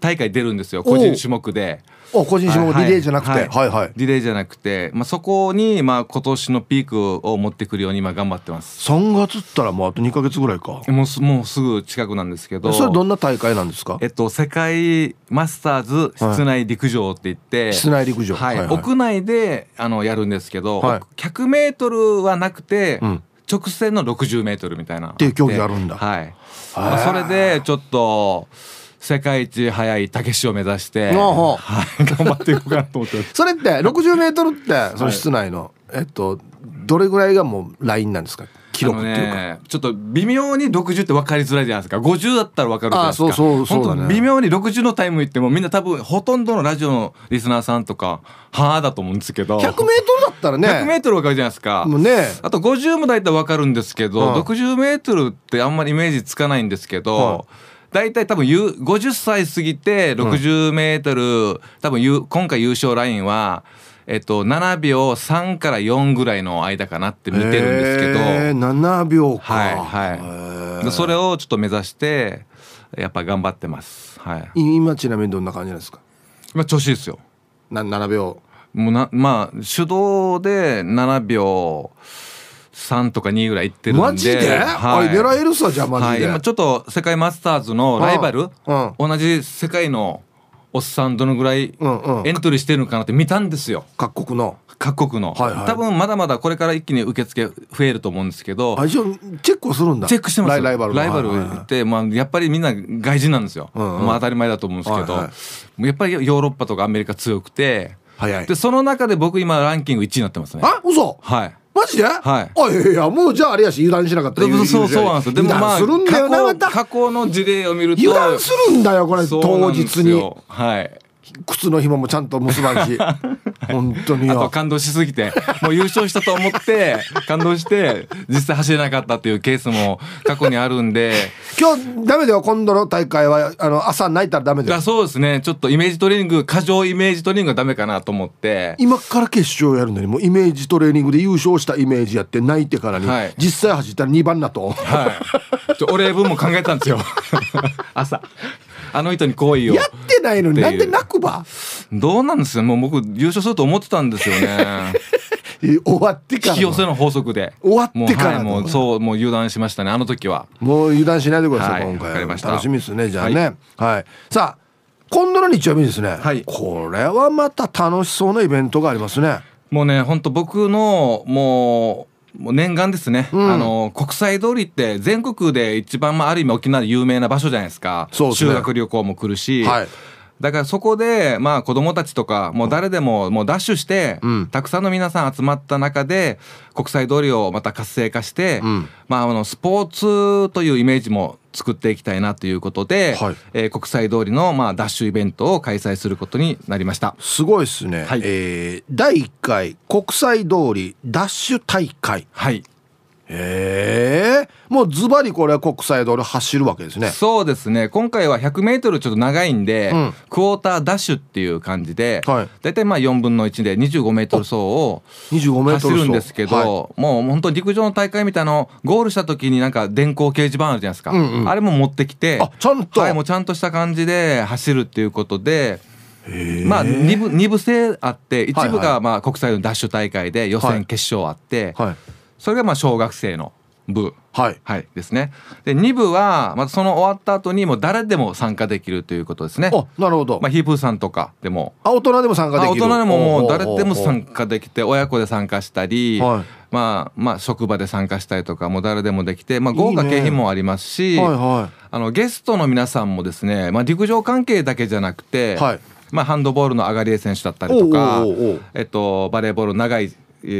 大会出るんですよ、個人種目でお個人種目リレーじゃなくて、はいはい、はい、リレーじゃなくて、まあ、そこにまあ今年のピークを持ってくるように今頑張ってます3月ったらもうあと2か月ぐらいかもうすもうすぐ近くなんですけどそれどんな大会なんですか、えっと、世界マスターズ室内陸上って言って、はい、室内陸上、はい、はい、屋内であのやるんですけど、はい、100m はなくて、うん直線の60メートルみたいな。っていう競技あるんだ。はい。まあ、それでちょっと世界一速いたけしを目指して、はい、頑張っていこうかなと思って それって60メートルってその室内の、はい、えっとどれぐらいがもうラインなんですか記録っていうか、ね、ちょっと微妙に60って分かりづらいじゃないですか50だったら分かるじゃないですかそうそうそう、ね、微妙に60のタイムいってもみんな多分ほとんどのラジオのリスナーさんとかはあだと思うんですけど 100m だったらね 100m 分かるじゃないですかもう、ね、あと50も大体分かるんですけど、うん、60m ってあんまりイメージつかないんですけど、うん大体多分50歳過ぎて60メートル、多分今回優勝ラインは。えっと、7秒3から4ぐらいの間かなって見てるんですけど、えー、7秒か、はいはい、それをちょっと目指してやっぱ頑張ってます、はい、今ちなみにどんな感じなんですか今調子ですよな7秒もうなまあ手動で7秒3とか2ぐらいいってるんでマジで、はい、狙えるさじゃマジで、はい、今ちょっと世界マスターズのライバル、うん、同じ世界のおっさんどのぐらいエントリーしてるのかなって見たんですよ各国の各国の、はいはい、多分まだまだこれから一気に受付増えると思うんですけどチェックするんだチェックしてますライバルライバルって、はいはい、まあ、やっぱりみんな外人なんですよ、うんうん、まあ、当たり前だと思うんですけど、はいはい、やっぱりヨーロッパとかアメリカ強くて、はいはい、でその中で僕今ランキング1位になってますねあ嘘はいマジではいあいやいやもうじゃああれやし油断しなかったそうそうなんですよでもまあするんだよなまた過去の事例を見ると油断するんだよこれ当日にはい靴の紐もちゃんと結ばんし 本当によ感動しすぎてもう優勝したと思って感動して実際走れなかったっていうケースも過去にあるんで今日ダメだよ今度の大会はあの朝泣いたらダメだよそうですねちょっとイメージトレーニング過剰イメージトレーニングはダメかなと思って今から決勝やるのにもうイメージトレーニングで優勝したイメージやって泣いてからに、はい、実際走ったら2番だと、はい、ちょお礼文も考えたんですよ 朝あの人に好意を。やってないのになんで泣くばどうなんですよ。もう僕優勝すると思ってたんですよね。終わってから引き寄せの法則で終わってからもうはい、もうそうもう油断しましたねあの時はもう油断しないでください、はい、今回楽しみですねじゃあね、はい、はい、さあ今度の日曜日ですね、はい、これはまた楽しそうなイベントがありますねもうね本当僕のもうもう念願ですね、うん、あの国際通りって全国で一番、まあ、ある意味沖縄で有名な場所じゃないですか、ね、修学旅行も来るし、はいだからそこで、まあ、子供たちとかもう誰でももうダッシュして、うん、たくさんの皆さん集まった中で国際通りをまた活性化して、うん、まあ、あのスポーツというイメージも作っていきたいなということで、はい、えー、国際通りのまあダッシュイベントを開催することになりましたすごいですね、はい、えー、第1回国際通りダッシュ大会、はい、ええもうズバリこれは国際道路走るわけですね。そうですね。今回は100メートルちょっと長いんで、うん、クォーターダッシュっていう感じで、大体、いまあ4分の1で25メートル走を走るんですけど、はい、もう本当陸上の大会みたいのゴールした時になんか電光掲示板あるじゃないですか。うんうん、あれも持ってきて、ちゃんと、はい、もうちゃんとした感じで走るっていうことで。まあ2部 ,2 部制あって一部がまあ国際のダッシュ大会で予選決勝あって、はいはいそれがまあ小学生の部、はいはい、ですねで2部はまたその終わった後にも誰でも参加できるということですねなるほど、まあ、ヒープーさんとかでもあ大人でも参加できる大人でももう誰でも参加できて親子で参加したり、はい、まあまあ職場で参加したりとかも誰でもできて、まあ、豪華景品もありますし、ねはいはい、あのゲストの皆さんもですね、まあ、陸上関係だけじゃなくて、はいまあ、ハンドボールのアガリエ選手だったりとか、おうおうおうえっと、バレーボール長い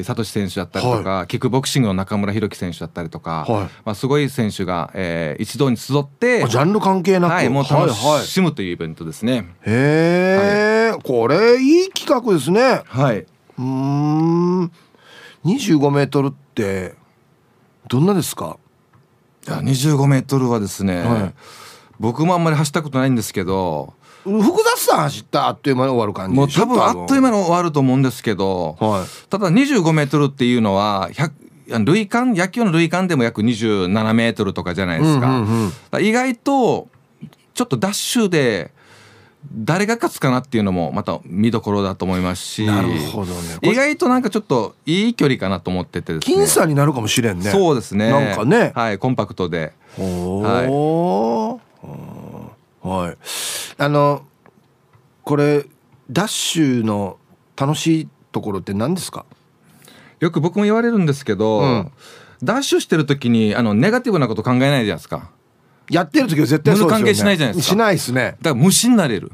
サトシ選手だったりとか、はい、キックボクシングの中村弘樹選手だったりとか、はい、まあ、すごい選手が、えー、一堂に集ってジャンル関係なく、はい、もう楽しむというイベントですね。へえ、はい、これいい企画ですね。はい、うん25メートルってどんなですかいや25メートルはですね、僕もあんまり走ったことないんですけど複雑さ走ったあっという間に終わる感じもう多分あっという間に終わると思うんですけど、はい、ただ25メートルっていうのは累間野球の累間でも約27メートルとかじゃないですかうんうんうん、か意外とちょっとダッシュで誰が勝つかなっていうのもまた見どころだと思いますし、ね、意外となんかちょっといい距離かなと思ってて、ね、僅差になるかもしれんねそうですねなんかねはいコンパクトではいはい。あのこれダッシュの楽しいところって何ですか？よく僕も言われるんですけど、うん、ダッシュしてる時にあのネガティブなこと考えないじゃないですか。やってる時は絶対そうですよね。関係しないじゃないですか。しないですね。だから無視になれる。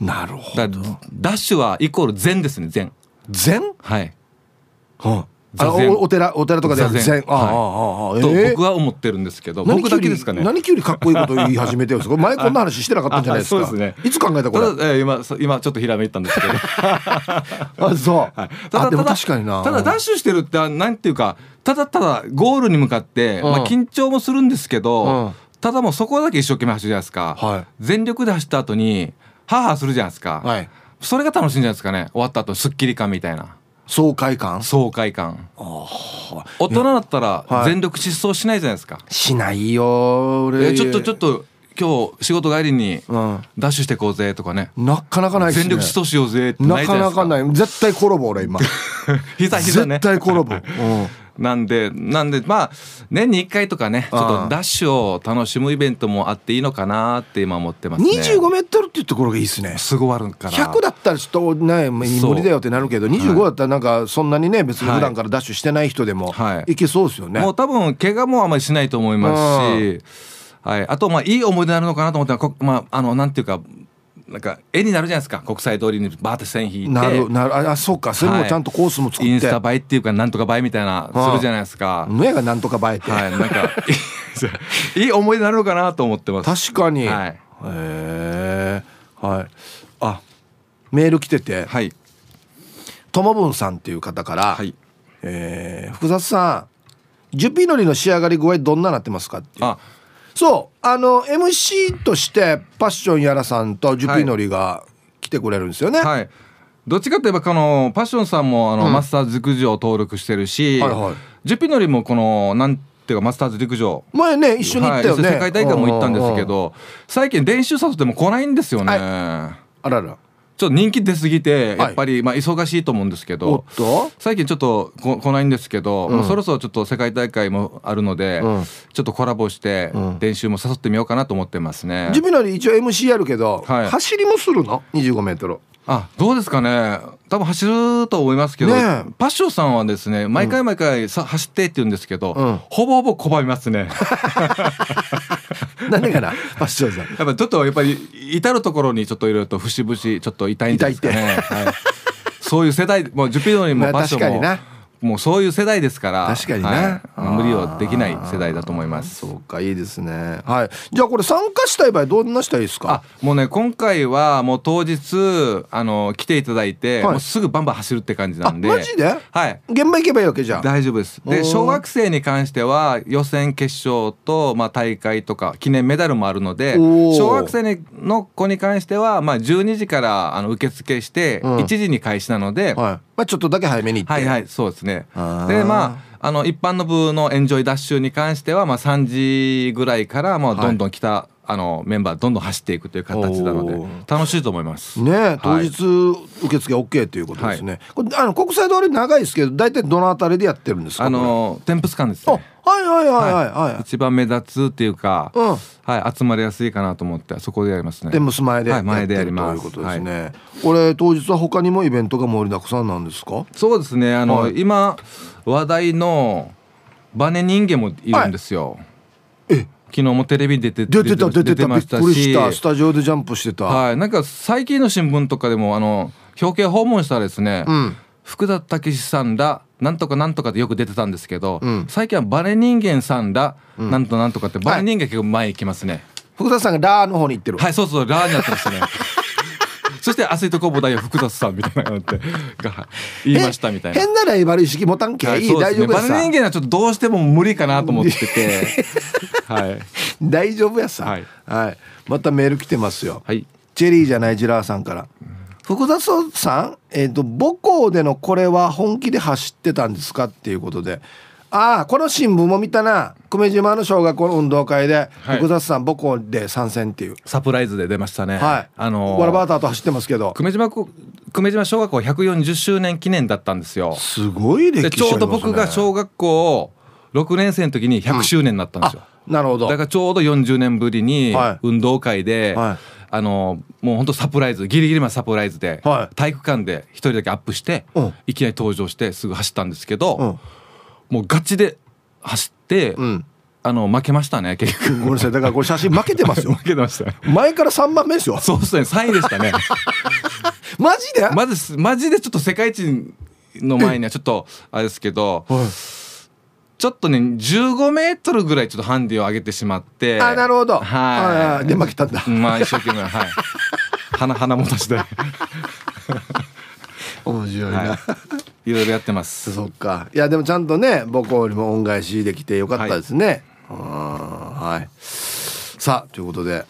なるほど。ダッシュはイコール善ですね善。善？はい。はああおお寺お寺とかで座禅、はい、ああああ、えー、と僕は思ってるんですけど僕だけですかね何きゅうりかっこいいこと言い始めてるんです前こんな話してなかったんじゃないですか そうですねいつ考えたこれた、えー、今今ちょっとひらめいたんですけど あそう、はい、ただただ確かになただダッシュしてるってなんていうかただただゴールに向かって、うん、まあ、緊張もするんですけど、うん、ただもうそこだけ一生懸命走るじゃないですか、はい、全力で走った後にハーハーするじゃないですか、はい、それが楽しいんじゃないですかね終わった後すっきり感みたいな爽快感爽快感大人だったら全力疾走しないじゃないですか、はい、しないよ俺ちょっとちょっと今日仕事帰りにダッシュしてこうぜとかね、うん、なかなかない、ね、全力疾走しようぜってなかなかない絶対転ぶ俺今 膝膝ね絶対転ぶ、うんなんでなんでまあ年に1回とかねちょっとダッシュを楽しむイベントもあっていいのかなって今思ってますね25メートルっていうところがいいですねすごあるから100だったらちょっとね無理だよってなるけど25だったらなんかそんなにね別に普段からダッシュしてない人でもいけそうですよね、はいもう多分怪我もあんまりしないと思いますしはい、あとまあいい思い出になるのかなと思ったらまあ、あのなんていうかなんか絵になるじゃないですか国際通りにバーって線引いてなるなるあそうかそれもちゃんとコースも作って、はい、インスタ映えっていうかなんとか映えみたいなするじゃないですかのやがなんとか映えってはいなんかいい思い出になるのかなと思ってます確かに、はい、へえはいあメール来ててはいトもぶンさんっていう方から、はい、えー、複雑さんジュピノリの仕上がり具合どんななってますかっていうあそうあの MC としてパッションやらさんとジュピノリが来てくれるんですよね、はいどっちかといえばこのパッションさんもあの、うんマスターズ陸上登録してるし、はいはいジュピノリもこのなんていうかマスターズ陸上前ね一緒に行ったよね、はい世界大会も行ったんですけど最近練習誘っても来ないんですよねあららちょっと人気出すぎてやっぱり、まあ忙しいと思うんですけど最近ちょっとこ来ないんですけど、もうそろそろちょっと世界大会もあるので、ちょっとコラボして練習も誘ってみようかなと思ってますねジュナリ一応 MC やるけど、走りもするの2 5ルあどうですかね多分走ると思いますけど、パッションさんはですね毎回毎回さ、走ってって言うんですけど、ほぼほぼ拒みますね なんでかな、パッションさん。やっぱちょっとやっぱり至る所にちょっといろいろと節々ちょっと痛いんですかね。はい、そういう世代もうジュピノにもパッションも。もうそういう世代ですから確かにね、はい、無理をできない世代だと思いますそうかいいですねはいじゃあこれ参加したい場合どんなしたいですかもうね今回はもう当日あの来ていただいて、はい、もうすぐバンバン走るって感じなんでマジではい現場行けばいいわけじゃん大丈夫ですで小学生に関しては予選決勝と、まあ、大会とか記念メダルもあるので小学生の子に関しては、まあ、12時からあの受付して1時に開始なので、うんはい、まあ、ちょっとだけ早めに行ってはいはいそうですねね。でまああの一般の部のエンジョイダッシュに関してはまあ3時ぐらいからもうどんどん来はいあのメンバーどんどん走っていくという形なので楽しいと思いますね当日受付 OK ということですね、はい、これあの国際通り長いですけど大体どのあたりでやってるんですかあの天仏館です、ね、はいはいはいはい、はい、一番目立つっていうか、うん、はい集まりやすいかなと思ってそこでやりますね天仏前で、はい、前でやりますということですね、はい、これ当日は他にもイベントが盛りだくさんなんですかそうですねあの、今話題のバネ人間もいるんですよ、はい昨日もテレビ出て出てた出てたびっくりしたスタジオでジャンプしてたはいなんか最近の新聞とかでもあの表敬訪問したらですね、うん、福田武史さんだなんとかなんとかでよく出てたんですけど、うん、最近はバレ人間さんだ、うん、なんとなんとかってバレ人間結構前行きますね、はい、福田さんがラーの方に行ってるはいそうそうラーになってますね そしてアートコボダイ複雑さみたいなのってが言いましたみたいな変なライバル意識持たんけ、はい、ね、大丈夫です。バネ人間はちょっとどうしても無理かなと思ってて はい大丈夫やさ、はい、はい、またメール来てますよ、はい、チェリーじゃないジラーさんから福田さん、えーと母校でのこれは本気で走ってたんですかっていうことでああこの新聞も見たな久米島の小学校の運動会で福雑さん母校で参戦っていうサプライズで出ましたねはいあのー、わらばーたと走ってますけど久米島久米島小学校140周年記念だったんですよすごい歴史、ね、ちょうど僕が小学校6年生の時に100周年になったんですよ、うん、なるほどだからちょうど40年ぶりに運動会で、はい、はいあのもう本当サプライズギリギリまでサプライズで、はい、体育館で一人だけアップして、うん、いきなり登場してすぐ走ったんですけど、うん、もうガチで走って、うん、あの負けましたね結局ごめんなさいだからこれ写真負けてますよ 負けてました、前から3番目ですよそうですね3位でしたね マジでマジマジでちょっと世界一の前にはちょっとあれですけど、はいちょっとね15メートルぐらいちょっとハンディを上げてしまってあなるほどはいで負けたんだまあ一生懸命はい鼻鼻もたしで 面白いな、はいいろいろやってますそっかいやでもちゃんとね母校にも恩返しできてよかったですね、はい、はい、さあということで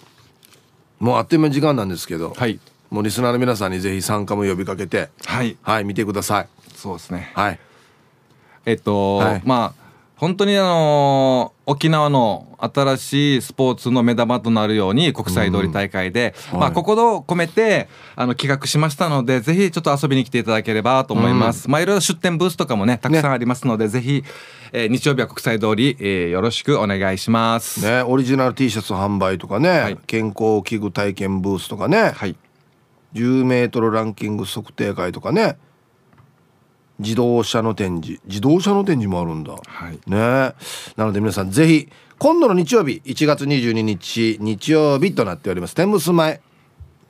もうあっという間に時間なんですけど、はい、もうリスナーの皆さんにぜひ参加も呼びかけてはい、はい、見てくださいそうですねはいえっと、はい、まあ本当にあの沖縄の新しいスポーツの目玉となるように国際通り大会で、うん、まあ、ここを込めてあの企画しましたので、ぜひちょっと遊びに来ていただければと思います、うん、まあ、いろいろ出店ブースとかもねたくさんありますので、ね、ぜひ、えー、日曜日は国際通り、えー、よろしくお願いします、ね、オリジナル T シャツ販売とかね、はい、健康器具体験ブースとかね、はい、10メートルランキング測定会とかね自動車の展示自動車の展示もあるんだ、はい、ねなので皆さんぜひ今度の日曜日1月22日日曜日となっております天むす前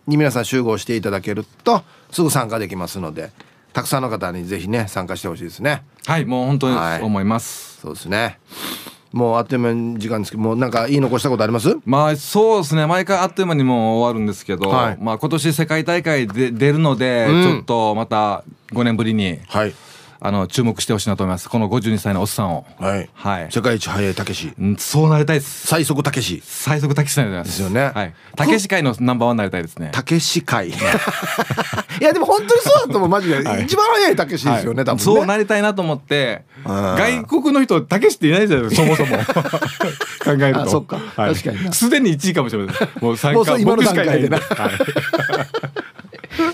に皆さん集合していただけるとすぐ参加できますのでたくさんの方にぜひね参加してほしいですねはいもう本当に思います、はい、そうですねもうあっという間に時間ですけどもうなんか言い残したことありますまあそうですね毎回あっという間にもう終わるんですけど、はい、まあ今年世界大会で出るので、ちょっとまた五年ぶりに、はい、あの注目してほしいなと思いますこの五十二歳のおっさんをはい、はい、世界一早いたけしそうなりたいです最速たけし最速たけしですよねはいたけし界のナンバーワンなりたいですねたけし界いやでも本当にそうだと思うマジで、一番早いたけしですよね、はい、多分、そうなりたいなと思って外国の人たけしっていないじゃないですかそもそも 考えるとそっか、確かにすでに一位かもしれませんもう3回もう今の段階でな、はい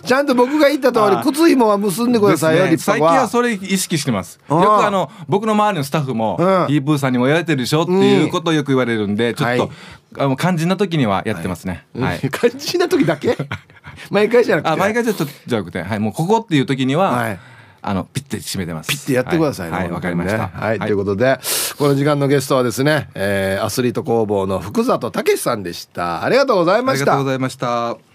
ちゃんと僕が言った通り靴紐は結んでくださいよ、ね、最近はそれ意識してますよくあの僕の周りのスタッフも、うヒープーさんにもやれてるでしょっていうことをよく言われるんで、ちょっと、はいあの肝心な時にはやってますね。はい。肝心な時だけ？毎回じゃなくて。あ、毎回じゃじゃなくて、はい。もうここっていう時には、はい、あのピッて締めてます。ピッてやってくださいね。はい、わ、かりました。はい、ということで、この時間のゲストはですね、えー、アスリート工房の福里武さんでした。ありがとうございました。ありがとうございました。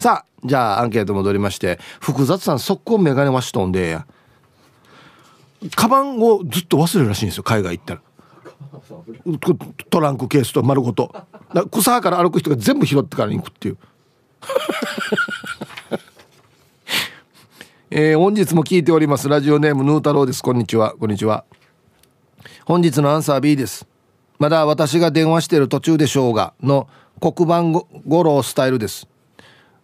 さあじゃあアンケート戻りまして複雑さん速攻メガネしとんでカバンをずっと忘れるらしいんですよ海外行ったらトランクケースと丸ごと草から歩く人が全部拾ってからに行くっていう え本日も聞いておりますラジオネームヌー太郎ですこんにちはこんにちは本日のアンサー B ですまだ私が電話している途中でしょうがの黒板五郎スタイルです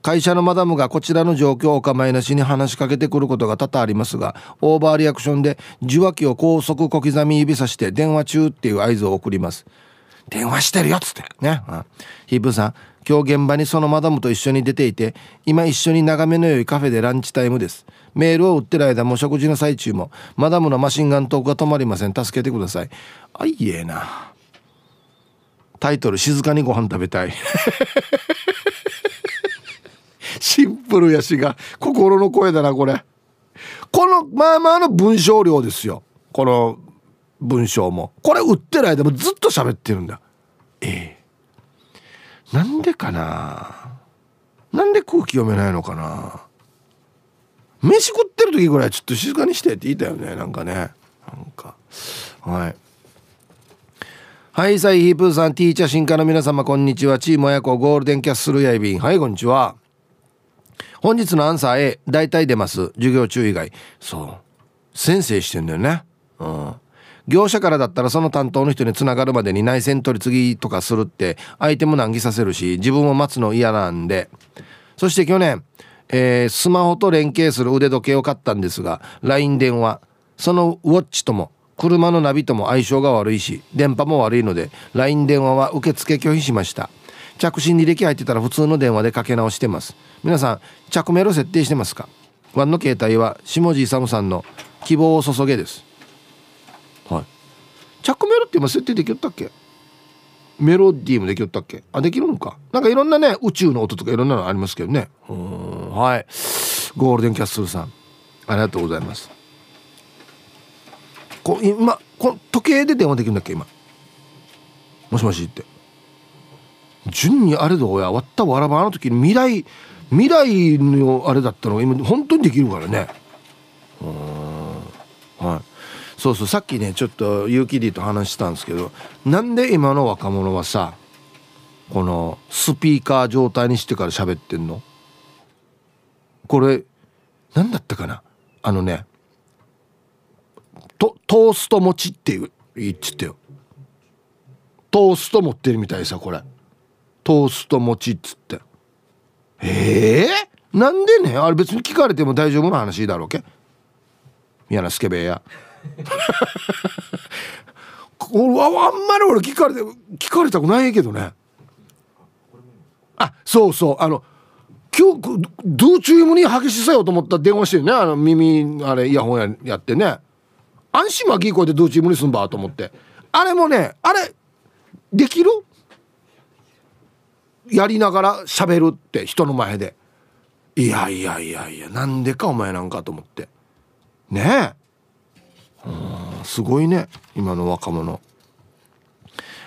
会社のマダムがこちらの状況をお構いなしに話しかけてくることが多々ありますがオーバーリアクションで受話器を高速小刻み指さして電話中っていう合図を送ります電話してるよっつってね、うん、ヒップさん今日現場にそのマダムと一緒に出ていて今一緒に眺めの良いカフェでランチタイムですメールを打ってる間も食事の最中もマダムのマシンガントークが止まりません助けてくださいあいえなタイトル「静かにご飯食べたい」シンプルやしが心の声だなこれこのまあまあの文章量ですよこの文章もこれ売ってる間もずっと喋ってるんだええなんでかななんで空気読めないのかな飯食ってる時ぐらいちょっと静かにしてって言いたよねなんかねなんかはいはいサイヒープーさんティーチャー進化の皆様こんにちはチーム親子ゴールデンキャッスルやいびんはいこんにちは本日のアンサー A 大体出ます授業中以外そう先生してんだよねうん業者からだったらその担当の人につながるまでに内戦取り次ぎとかするって相手も難儀させるし自分も待つの嫌なんでそして去年、えー、スマホと連携する腕時計を買ったんですが LINE 電話そのウォッチとも車のナビとも相性が悪いし電波も悪いので LINE 電話は受付拒否しました着信履歴入ってたら普通の電話でかけ直してます皆さん着メロ設定してますかワンの携帯は下地勇さんの希望を注げですはい着メロって今設定できよったっけメロディーもできよったっけあできるのかなんかいろんなね宇宙の音とかいろんなのありますけどねうんはいゴールデンキャッスルさんありがとうございますこ今こ時計で電話できるんだっけ今もしもしって順にあれど親わったわらばあの時未来未来のあれだったのが今本当にできるからねうんはいそうそうさっきねちょっとユーキと話したんですけどなんで今の若者はさこのスピーカー状態にしてから喋ってんのこれ何だったかなあのねトトースト持ちっていう言ってたよトースト持ってるみたいさこれトーストちっつってええー、なんでねあれ別に聞かれても大丈夫な話だろうけ嫌なスケベや俺あんまり俺聞かれて聞かれたくないけどねあそうそうあの今日道中もに激しさよと思ったら電話してねあの耳あれイヤホンややってね安心まきい声で道中もにすんばと思ってあれもねあれできるやりながら喋るって人の前でいやいやいやいやなんでかお前なんかと思ってねえすごいね今の若者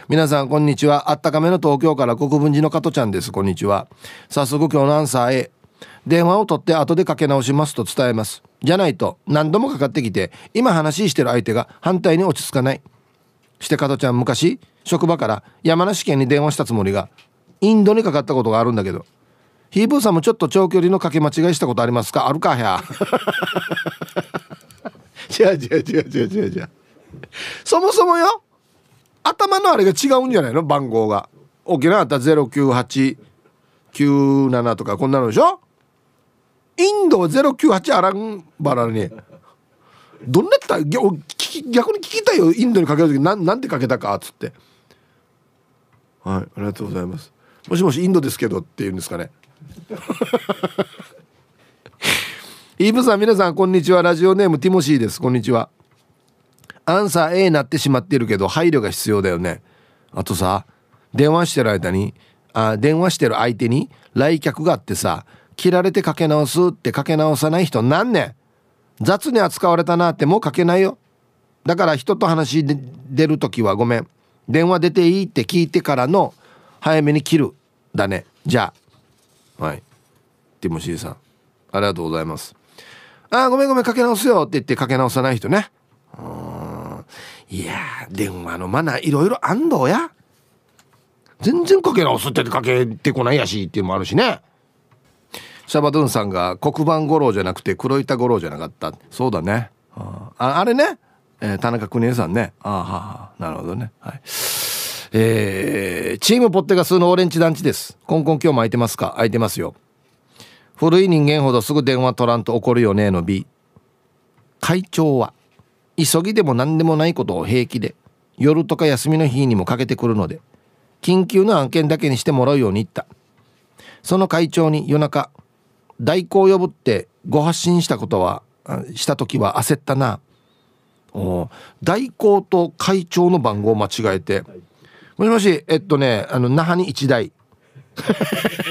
皆さんこんにちはあったかめの東京から国分寺の加トちゃんですこんにちは早速今日のアンサーへ電話を取って後でかけ直しますと伝えますじゃないと何度もかかってきて今話してる相手が反対に落ち着かないして加トちゃん昔職場から山梨県に電話したつもりがインドにかかったことがあるんだけどヒープーさんもちょっと長距離のかけ間違いしたことありますかあるかや違う違う違う違う違う違うそもそもよ頭のあれが違うんじゃないの番号が沖なあったら0989とかこんなのでしょインドは098アランバラにどんなってた逆に聞きたいよインドにかける時なんなんてかけたかっつってはいありがとうございますもしもしインドですけどって言うんですかね イーブさん皆さんこんにちはラジオネームティモシーですこんにちはアンサー A になってしまっているけど配慮が必要だよねあとさ電話してる間にあ電話してる相手に来客があってさ切られてかけ直すってかけ直さない人何年ねん雑に扱われたなってもうかけないよだから人と話で出る時はごめん電話出ていいって聞いてからの早めに切るだねじゃあはいティモシーさんありがとうございますあごめんごめんかけ直すよって言ってかけ直さない人ねうんいや電話のマナーいろいろあんどや全然かけ直すってかけてこないやしっていうのもあるしねシャバドゥンさんが黒板五郎じゃなくて黒板五郎じゃなかったそうだねああれね、えー、田中邦衛さんねああなるほどねはいえー、チームポッテガスのオレンジ団地です。コンコン今日も空いてますか空いてますよ。古い人間ほどすぐ電話取らんと怒るよねの B。会長は、急ぎでも何でもないことを平気で、夜とか休みの日にもかけてくるので、緊急の案件だけにしてもらうように言った。その会長に夜中、代行を呼ぶってご発信したことは、した時は焦ったな。代行と会長の番号を間違えてもしもしえっとねあの那覇に一台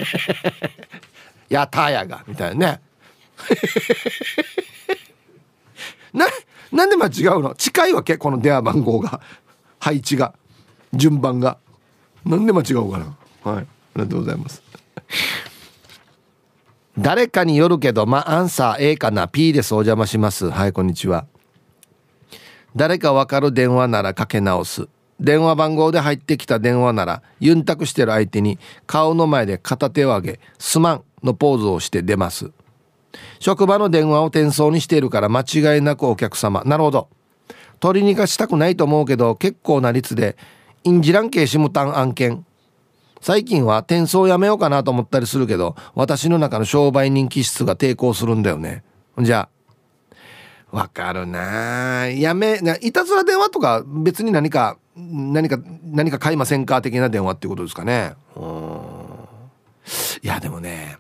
やたやがみたいなね ななんで間違うの近いわけこの電話番号が配置が順番がなんで間違うかなはいありがとうございます誰かによるけどまあアンサー A かな P ですお邪魔しますはいこんにちは誰かわかる電話ならかけ直す電話番号で入ってきた電話ならユンタクしてる相手に顔の前で片手を上げ「すまん」のポーズをして出ます職場の電話を転送にしているから間違いなくお客様なるほど取り逃がしたくないと思うけど結構な率でインジランーシムタン案件最近は転送やめようかなと思ったりするけど私の中の商売人気質が抵抗するんだよねじゃあわかるなやめいたずら電話とか別に何か何か何か買いませんか的な電話っていうことですかねうんいやでもね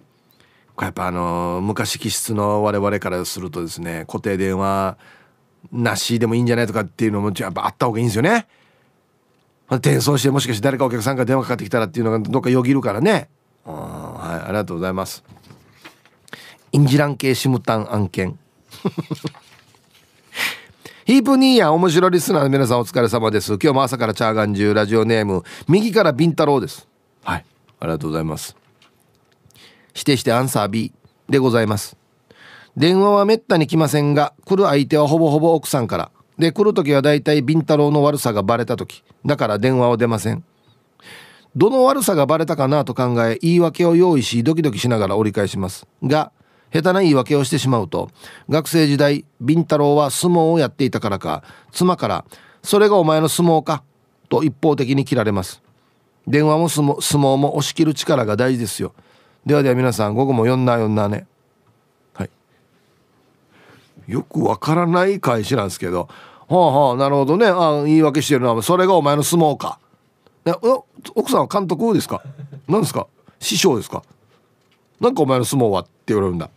やっぱあの昔気質の我々からするとですね固定電話なしでもいいんじゃないとかっていうのもやっぱあった方がいいんですよね。転送してもしかして誰かお客さんから電話かかってきたらっていうのがどっかよぎるからね。はい、ありがとうございます。インジラン系シムタン案件。ヒープニーや面白リスナーの皆さんお疲れ様です今日も朝からチャーガンーラジオネーム右からビンタロウですはいありがとうございます指定してアンサー B でございます電話はめったに来ませんが来る相手はほぼほぼ奥さんからで来る時はだいたいビンタロウの悪さがバレた時だから電話を出ませんどの悪さがバレたかなと考え言い訳を用意しドキドキしながら折り返しますが「下手な言い訳をしてしまうと学生時代ビンタロウは相撲をやっていたからか妻から「それがお前の相撲か」と一方的に切られます電話も相撲も押し切る力が大事ですよではでは皆さん午後も4なんなねはいよくわからない返しなんですけどはあはあなるほどねあ言い訳してるのはそれがお前の相撲か奥さんは監督ですか何ですか師匠ですかなんかお前の相撲は?」って言われるんだ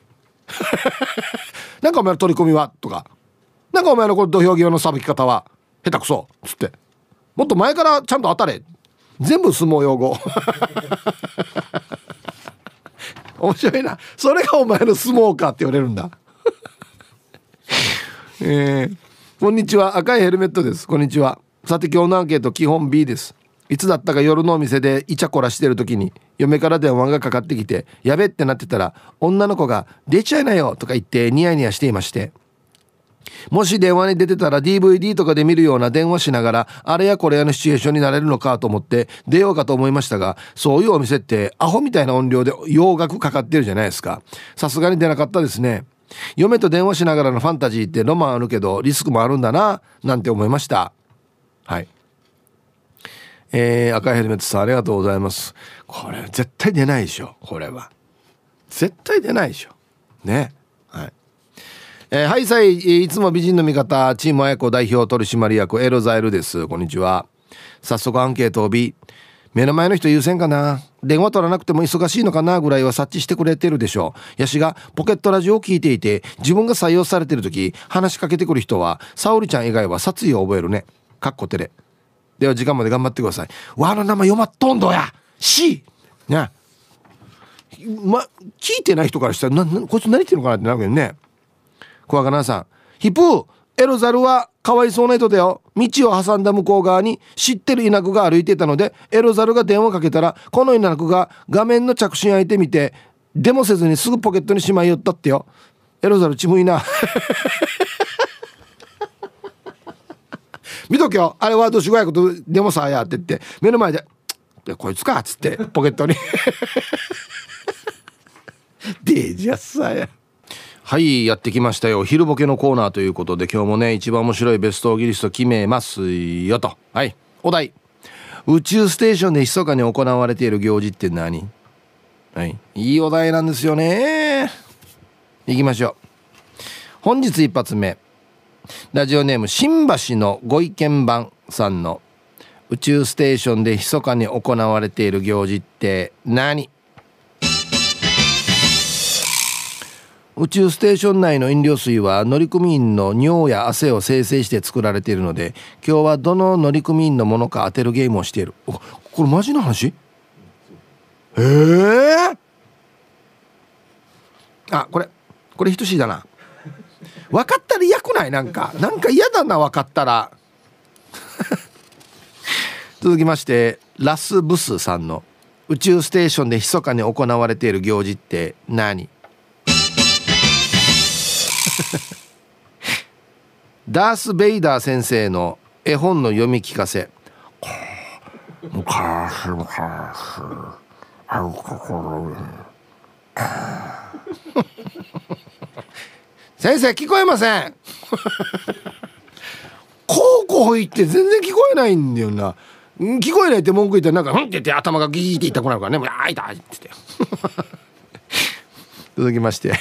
なんかお前の取り組みは?」とか「なんかお前のこの土俵際のさばき方は下手くそ」っつって「もっと前からちゃんと当たれ」全部相撲用語 面白いなそれがお前の相撲かって言われるんだ えー、こんにちは赤いヘルメットですこんにちはさて今日のアンケート基本 B ですいつだったか夜のお店でイチャコラしてる時に嫁から電話がかかってきて「やべ」ってなってたら女の子が「出ちゃいなよ」とか言ってニヤニヤしていましてもし電話に出てたら DVD とかで見るような電話しながらあれやこれやのシチュエーションになれるのかと思って出ようかと思いましたがそういうお店ってアホみたいな音量で洋楽かかってるじゃないですかさすがに出なかったですね嫁と電話しながらのファンタジーってロマンあるけどリスクもあるんだななんて思いましたはいえー、赤いヘルメットさんありがとうございます。これ絶対出ないでしょ、これは。絶対出ないでしょ。ね。はい。えー、はい、さい、いつも美人の味方、チーム親子代表取締役エロザエルです。こんにちは。早速アンケートを B。目の前の人優先かな電話取らなくても忙しいのかなぐらいは察知してくれてるでしょう。ヤシがポケットラジオを聞いていて、自分が採用されてる時、話しかけてくる人は、沙織ちゃん以外は殺意を覚えるね。かっこテレ。では時間まで頑張ってくださいわの名前読まっとんどや C ねま聞いてない人からしたらなこいつ何言ってるのかなってなるけどね小若菜さんヒプーエロザルはかわいそうな人だよ道を挟んだ向こう側に知ってる稲子が歩いてたのでエロザルが電話かけたらこの稲子が画面の着信相手見てでもせずにすぐポケットにしまいよったってよエロザルちむいな見とけよあれワードしごやことでもさやってって目の前で「こいつか」っつってポケットに デージャさやはいやってきましたよ昼ボケのコーナーということで今日もね一番面白いベストギリスト決めますよとはいお題宇宙ステーションで密かに行われている行事って何はいいいお題なんですよねいきましょう本日一発目ラジオネーム新橋のご意見番さんの宇宙ステーションで密かに行われている行事って何宇宙ステーション内の飲料水は乗組員の尿や汗を生成して作られているので今日はどの乗組員のものか当てるゲームをしているこれマジな話ええー、あこれこれ等しいだな分かったら嫌くないなんかなんか嫌だな分かったら 続きましてラス・ブスさんの「宇宙ステーションで密かに行われている行事って何? 」ダース・ベイダー先生の絵本の読み聞かせ「昔々あるところに」先生聞こえません こうこう言って全然聞こえないんだよな聞こえないって文句言ったらなんか「ふん」って言って頭がギーって痛くなるからね「もうあいた」って言って 続きまして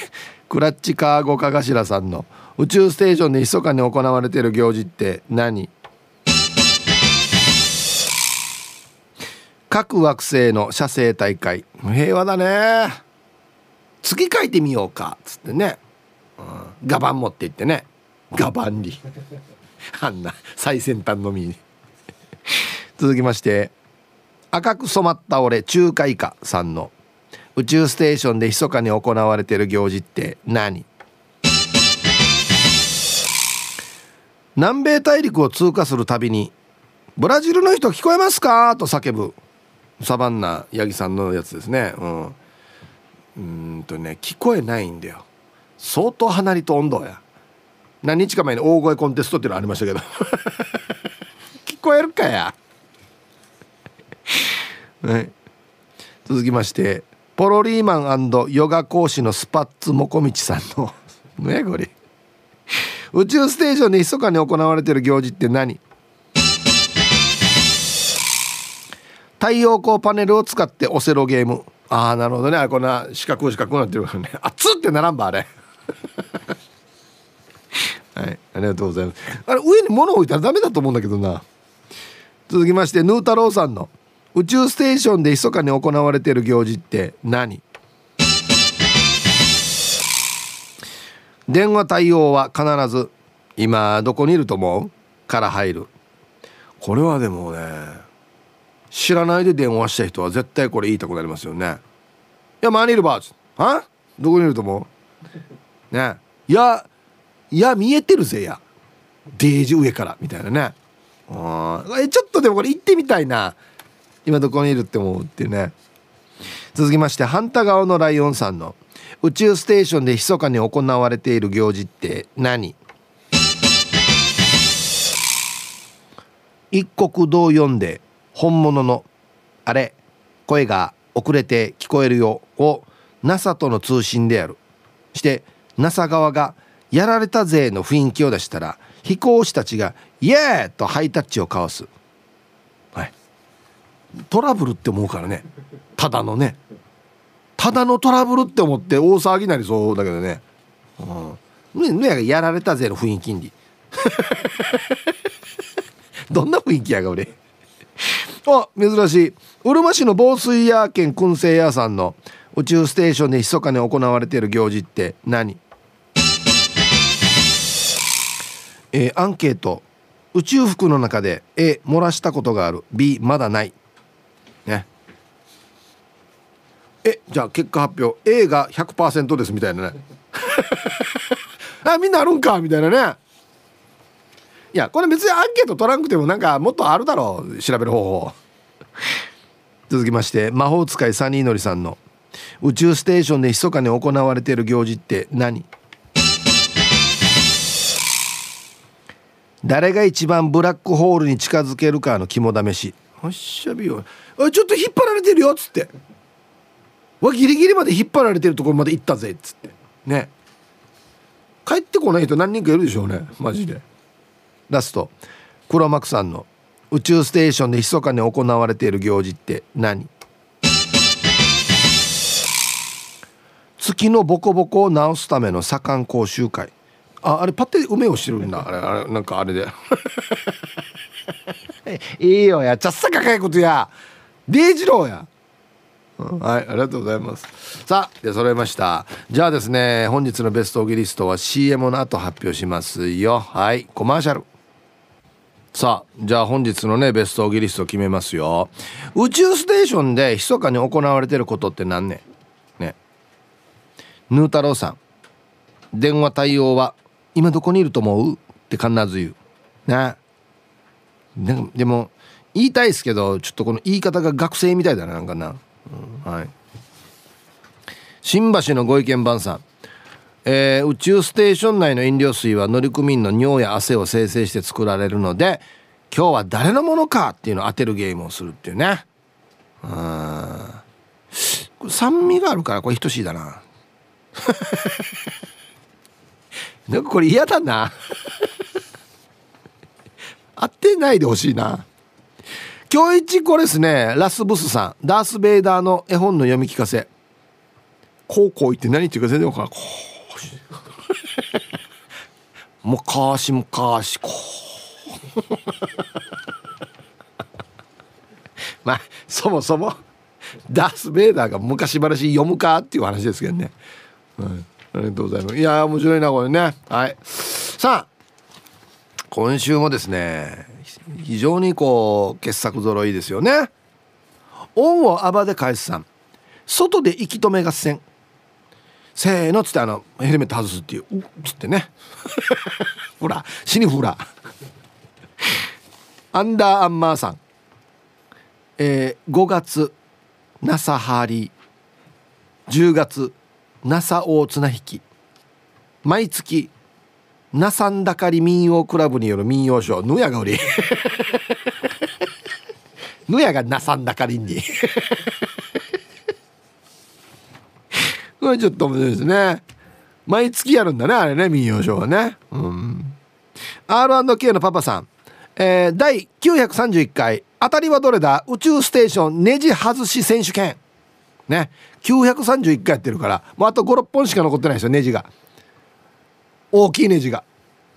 クラッチカーゴカガシラさんの「宇宙ステーションで密かに行われている行事って何?」各惑星の射精大会平和だね月書いてみようかっつってねガバン持って行ってねガバンにあんな最先端のみ続きまして赤く染まった俺中華以下さんの宇宙ステーションで密かに行われてる行事って何南米大陸を通過するたびに「ブラジルの人聞こえますか?」と叫ぶサバンナ八木さんのやつですねうんうんとね聞こえないんだよ相当離れと温度や何日か前に大声コンテストっていうのありましたけど 聞こえるかやはい続きましてポロリーマンヨガ講師のスパッツもこみちさんのね これ宇宙ステーションで密かに行われてる行事って何太陽光パネルを使ってオセロゲームああなるほどねあこんな四角四角になってるからね熱ってならんばあれはいありがとうございますあれ上に物置いたらダメだと思うんだけどな続きましてヌー太郎さんの「宇宙ステーションで密かに行われている行事って何?」電話対応は必ず「今どこにいると思う?」から入るこれはでもね知らないで電話した人は絶対これ言いたくなりますよね「いや周りいるば」はどこにいると思うねいやいや見えてるぜやデージ上からみたいなねえちょっとでもこれ行ってみたいな今どこにいるって思うっていうね続きまして反対側のライオンさんの「宇宙ステーションで密かに行われている行事って何?」一国堂読んで本物の「あれ声が遅れて聞こえるよ」を NASA との通信でやるして「NASA 側が「やられたぜ」の雰囲気を出したら飛行士たちが「イエー!」とハイタッチを交わす、はい、トラブルって思うからねただのねただのトラブルって思って大騒ぎなりそうだけどねうんねねやられたぜの雰囲気に どんな雰囲気やが俺あ 珍しいうるま市の防水屋兼燻製屋さんの宇宙ステーションで密かに行われている行事って何えー、アンケート宇宙服の中で A 漏らしたことがある B まだないねえじゃあ結果発表 A が100%ですみたいなね あみんなあるんかみたいなねいやこれ別にアンケート取らなくてもなんかもっとあるだろう調べる方法続きまして魔法使いサニーのりさんの「宇宙ステーションで密かに行われている行事って何?」誰が一番ブラックホールに近づけるかの肝試しおっしゃびよあちょっと引っ張られてるよっつってわギリギリまで引っ張られてるところまで行ったぜっつってね帰ってこない人何人かいるでしょうねマジでラスト黒幕さんの「宇宙ステーションで密かに行われている行事って何?」月のボコボコを直すための左官講習会ああれパッて梅をしてるんだあれあれなんかあれで いいよやちゃっさかかいことやデイジローや、うん、はいありがとうございますさあで揃えましたじゃあですね本日のベストオギリストは CM の後発表しますよはいコマーシャルさあじゃあ本日のねベストオギリスト決めますよ宇宙ステーションで密かに行われてることって何ねねヌー太郎さん電話対応は今どこにいると思う?」って必ず言うねでも言いたいですけどちょっとこの言い方が学生みたいだななんかな、うん、はい新橋のご意見番さんえー、宇宙ステーション内の飲料水は乗組員の尿や汗を生成して作られるので今日は誰のものかっていうのを当てるゲームをするっていうねうんこれ酸味があるからこれ等しいだななんかこれ嫌だな合ってないでほしいな今日一これですねラスブスさんダース・ベイダーの絵本の読み聞かせ高校行って何言ってるか全然分からん昔しこうまあそもそもダース・ベイダーが昔話読むかっていう話ですけどね、うんありがとうございますいや面白いなこれねはいさあ今週もですね非常にこう傑作揃いですよね恩をあばで返すさん外で息止め合戦せーのっつってあのヘルメット外すっていううっつってね ほら死にほらアンダーアンマーさんえー、5月ナサハリ10月なさ大綱引き毎月なさんだかり民謡クラブによる民謡ショーやがおりヌ やがなさんだかりに これちょっと面白いですね毎月やるんだねあれね民謡ショーはねうん R&K のパパさん、えー、第931回当たりはどれだ宇宙ステーションネジ外し選手権ね931回やってるからもうあと56本しか残ってないですよネジが大きいネジが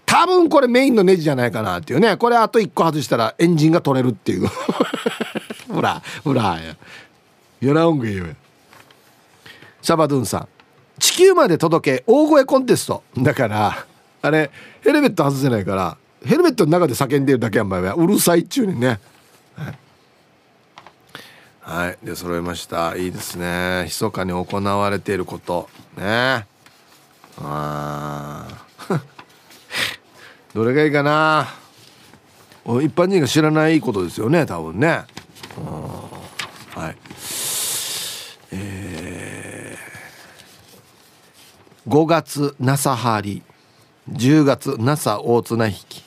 多分これメインのネジじゃないかなっていうねこれあと1個外したらエンジンが取れるっていうほ らほらよらおんぐい。シャバドゥンさん地球まで届け大声コンテストだからあれヘルメット外せないからヘルメットの中で叫んでるだけやん前はうるさいっちゅうにねはいで揃えましたいいですね密かに行われていることねあ どれがいいかな一般人が知らないことですよね多分ねはいえー、5月那覇ハリ10月那覇大綱引き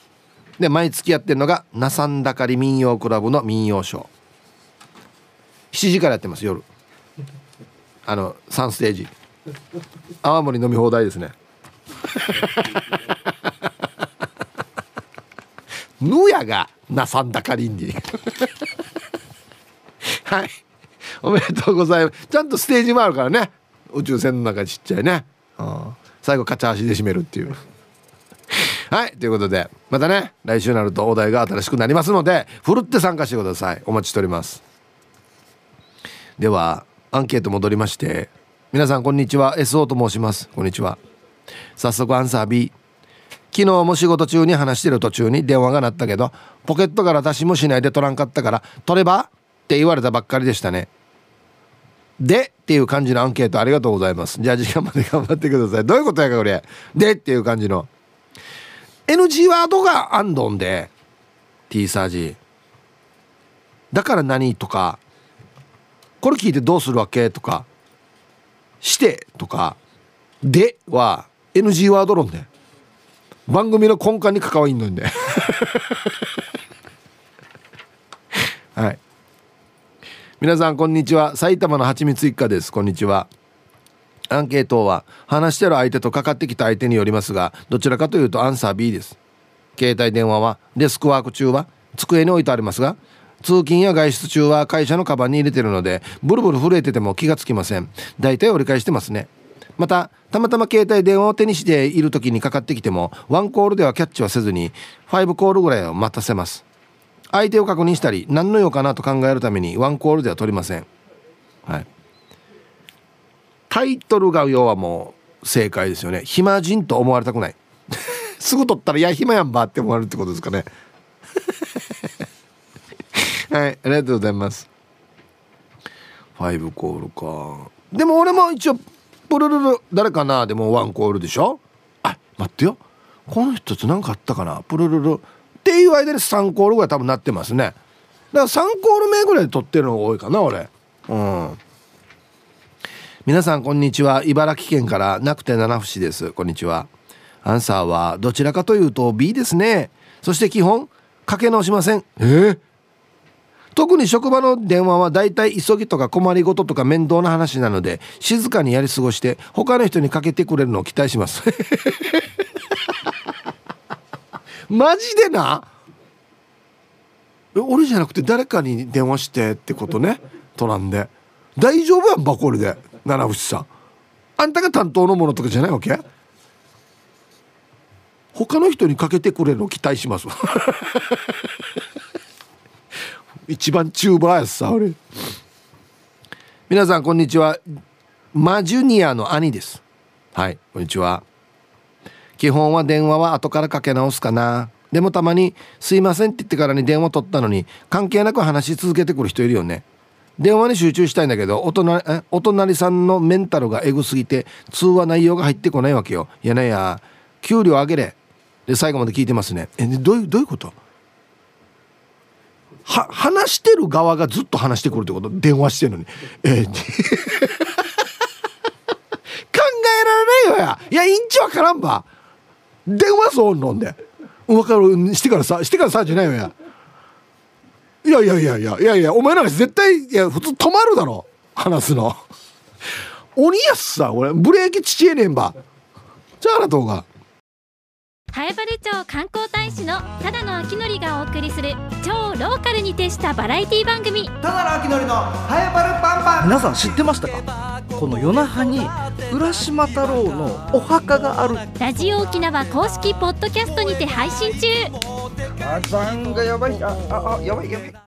で毎月やってるのが那んだかり民謡クラブの民謡ショー7時からやってます夜あの3ステージ泡盛飲み放題ですねぬや がなさんだかりんに はいおめでとうございますちゃんとステージもあるからね宇宙船の中ちっちゃいね、うん、最後勝ち足で締めるっていうはいということでまたね来週になるとお題が新しくなりますのでふるって参加してくださいお待ちしておりますではアンケート戻りまして皆さんこんにちは SO と申しますこんにちは早速アンサー B 昨日も仕事中に話してる途中に電話が鳴ったけどポケットから出しもしないで取らんかったから取ればって言われたばっかりでしたねでっていう感じのアンケートありがとうございますじゃあ時間まで頑張ってくださいどういうことやかこれでっていう感じの NG ワードがアンドンで T サージだから何とかこれ聞いてどうするわけとかしてとかでは NG ワード論で番組の根幹に関わりんのにね はい皆さんこんにちは埼玉のはちみつ一家ですこんにちはアンケートは話してる相手とかかってきた相手によりますがどちらかというとアンサー B です携帯電話はデスクワーク中は机に置いてありますが通勤や外出中は会社のカバンに入れてるのでブルブル震えてても気がつきません大体折り返してますねまたたまたま携帯電話を手にしている時にかかってきてもワンコールではキャッチはせずに5コールぐらいを待たせます相手を確認したり何の用かなと考えるためにワンコールでは取りませんはいタイトルが要はもう正解ですよね暇人と思われたくない すぐ取ったら「いや暇やんば」って思われるってことですかねはい、ありがとうございます。ファイブコールか。でも俺も一応、プルルル、誰かなでもワンコールでしょあ、待ってよ。この人て何かあったかなプルルル。っていう間で3コールぐらい多分なってますね。だから3コール目ぐらいで撮ってるのが多いかな、俺。うん。皆さんこんにちは。茨城県からなくて七節です。こんにちは。アンサーはどちらかというと B ですね。そして基本、かけ直しません。えー特に職場の電話は大体急ぎとか困りごととか面倒な話なので静かにやり過ごして他の人にかけてくれるのを期待します マジでな俺じゃなくて誰かに電話してってことねトランで大丈夫やんばこれで七節さんあんたが担当のものとかじゃないわけ他の人にかけてくれるの期待します一番チューバーやさあれ皆さんこんにちはマジュニアの兄ですはいこんにちは基本は電話は後からかけ直すかなでもたまに「すいません」って言ってからに電話取ったのに関係なく話し続けてくる人いるよね電話に集中したいんだけどお隣お隣さんのメンタルがエグすぎて通話内容が入ってこないわけよいやねや給料上げれで最後まで聞いてますねえどういうどういうことは話してる側がずっと話してくるってこと電話してるのにえー、考えられないよやいやインチはからんば電話そう飲んで分かるしてからさしてからさじゃないよやいやいやいやいやいやいやお前なんか絶対いや普通止まるだろ話すの鬼やっさ俺ブレーキちえねんばじゃああなたが。早原町観光大使のただの秋のりがお送りする超ローカルに徹したバラエティ番組ただの秋のりの早原パンパン皆さん知ってましたかこの夜那覇に浦島太郎のお墓があるラジオ沖縄公式ポッドキャストにて配信中火山がやばいあああやばいやばい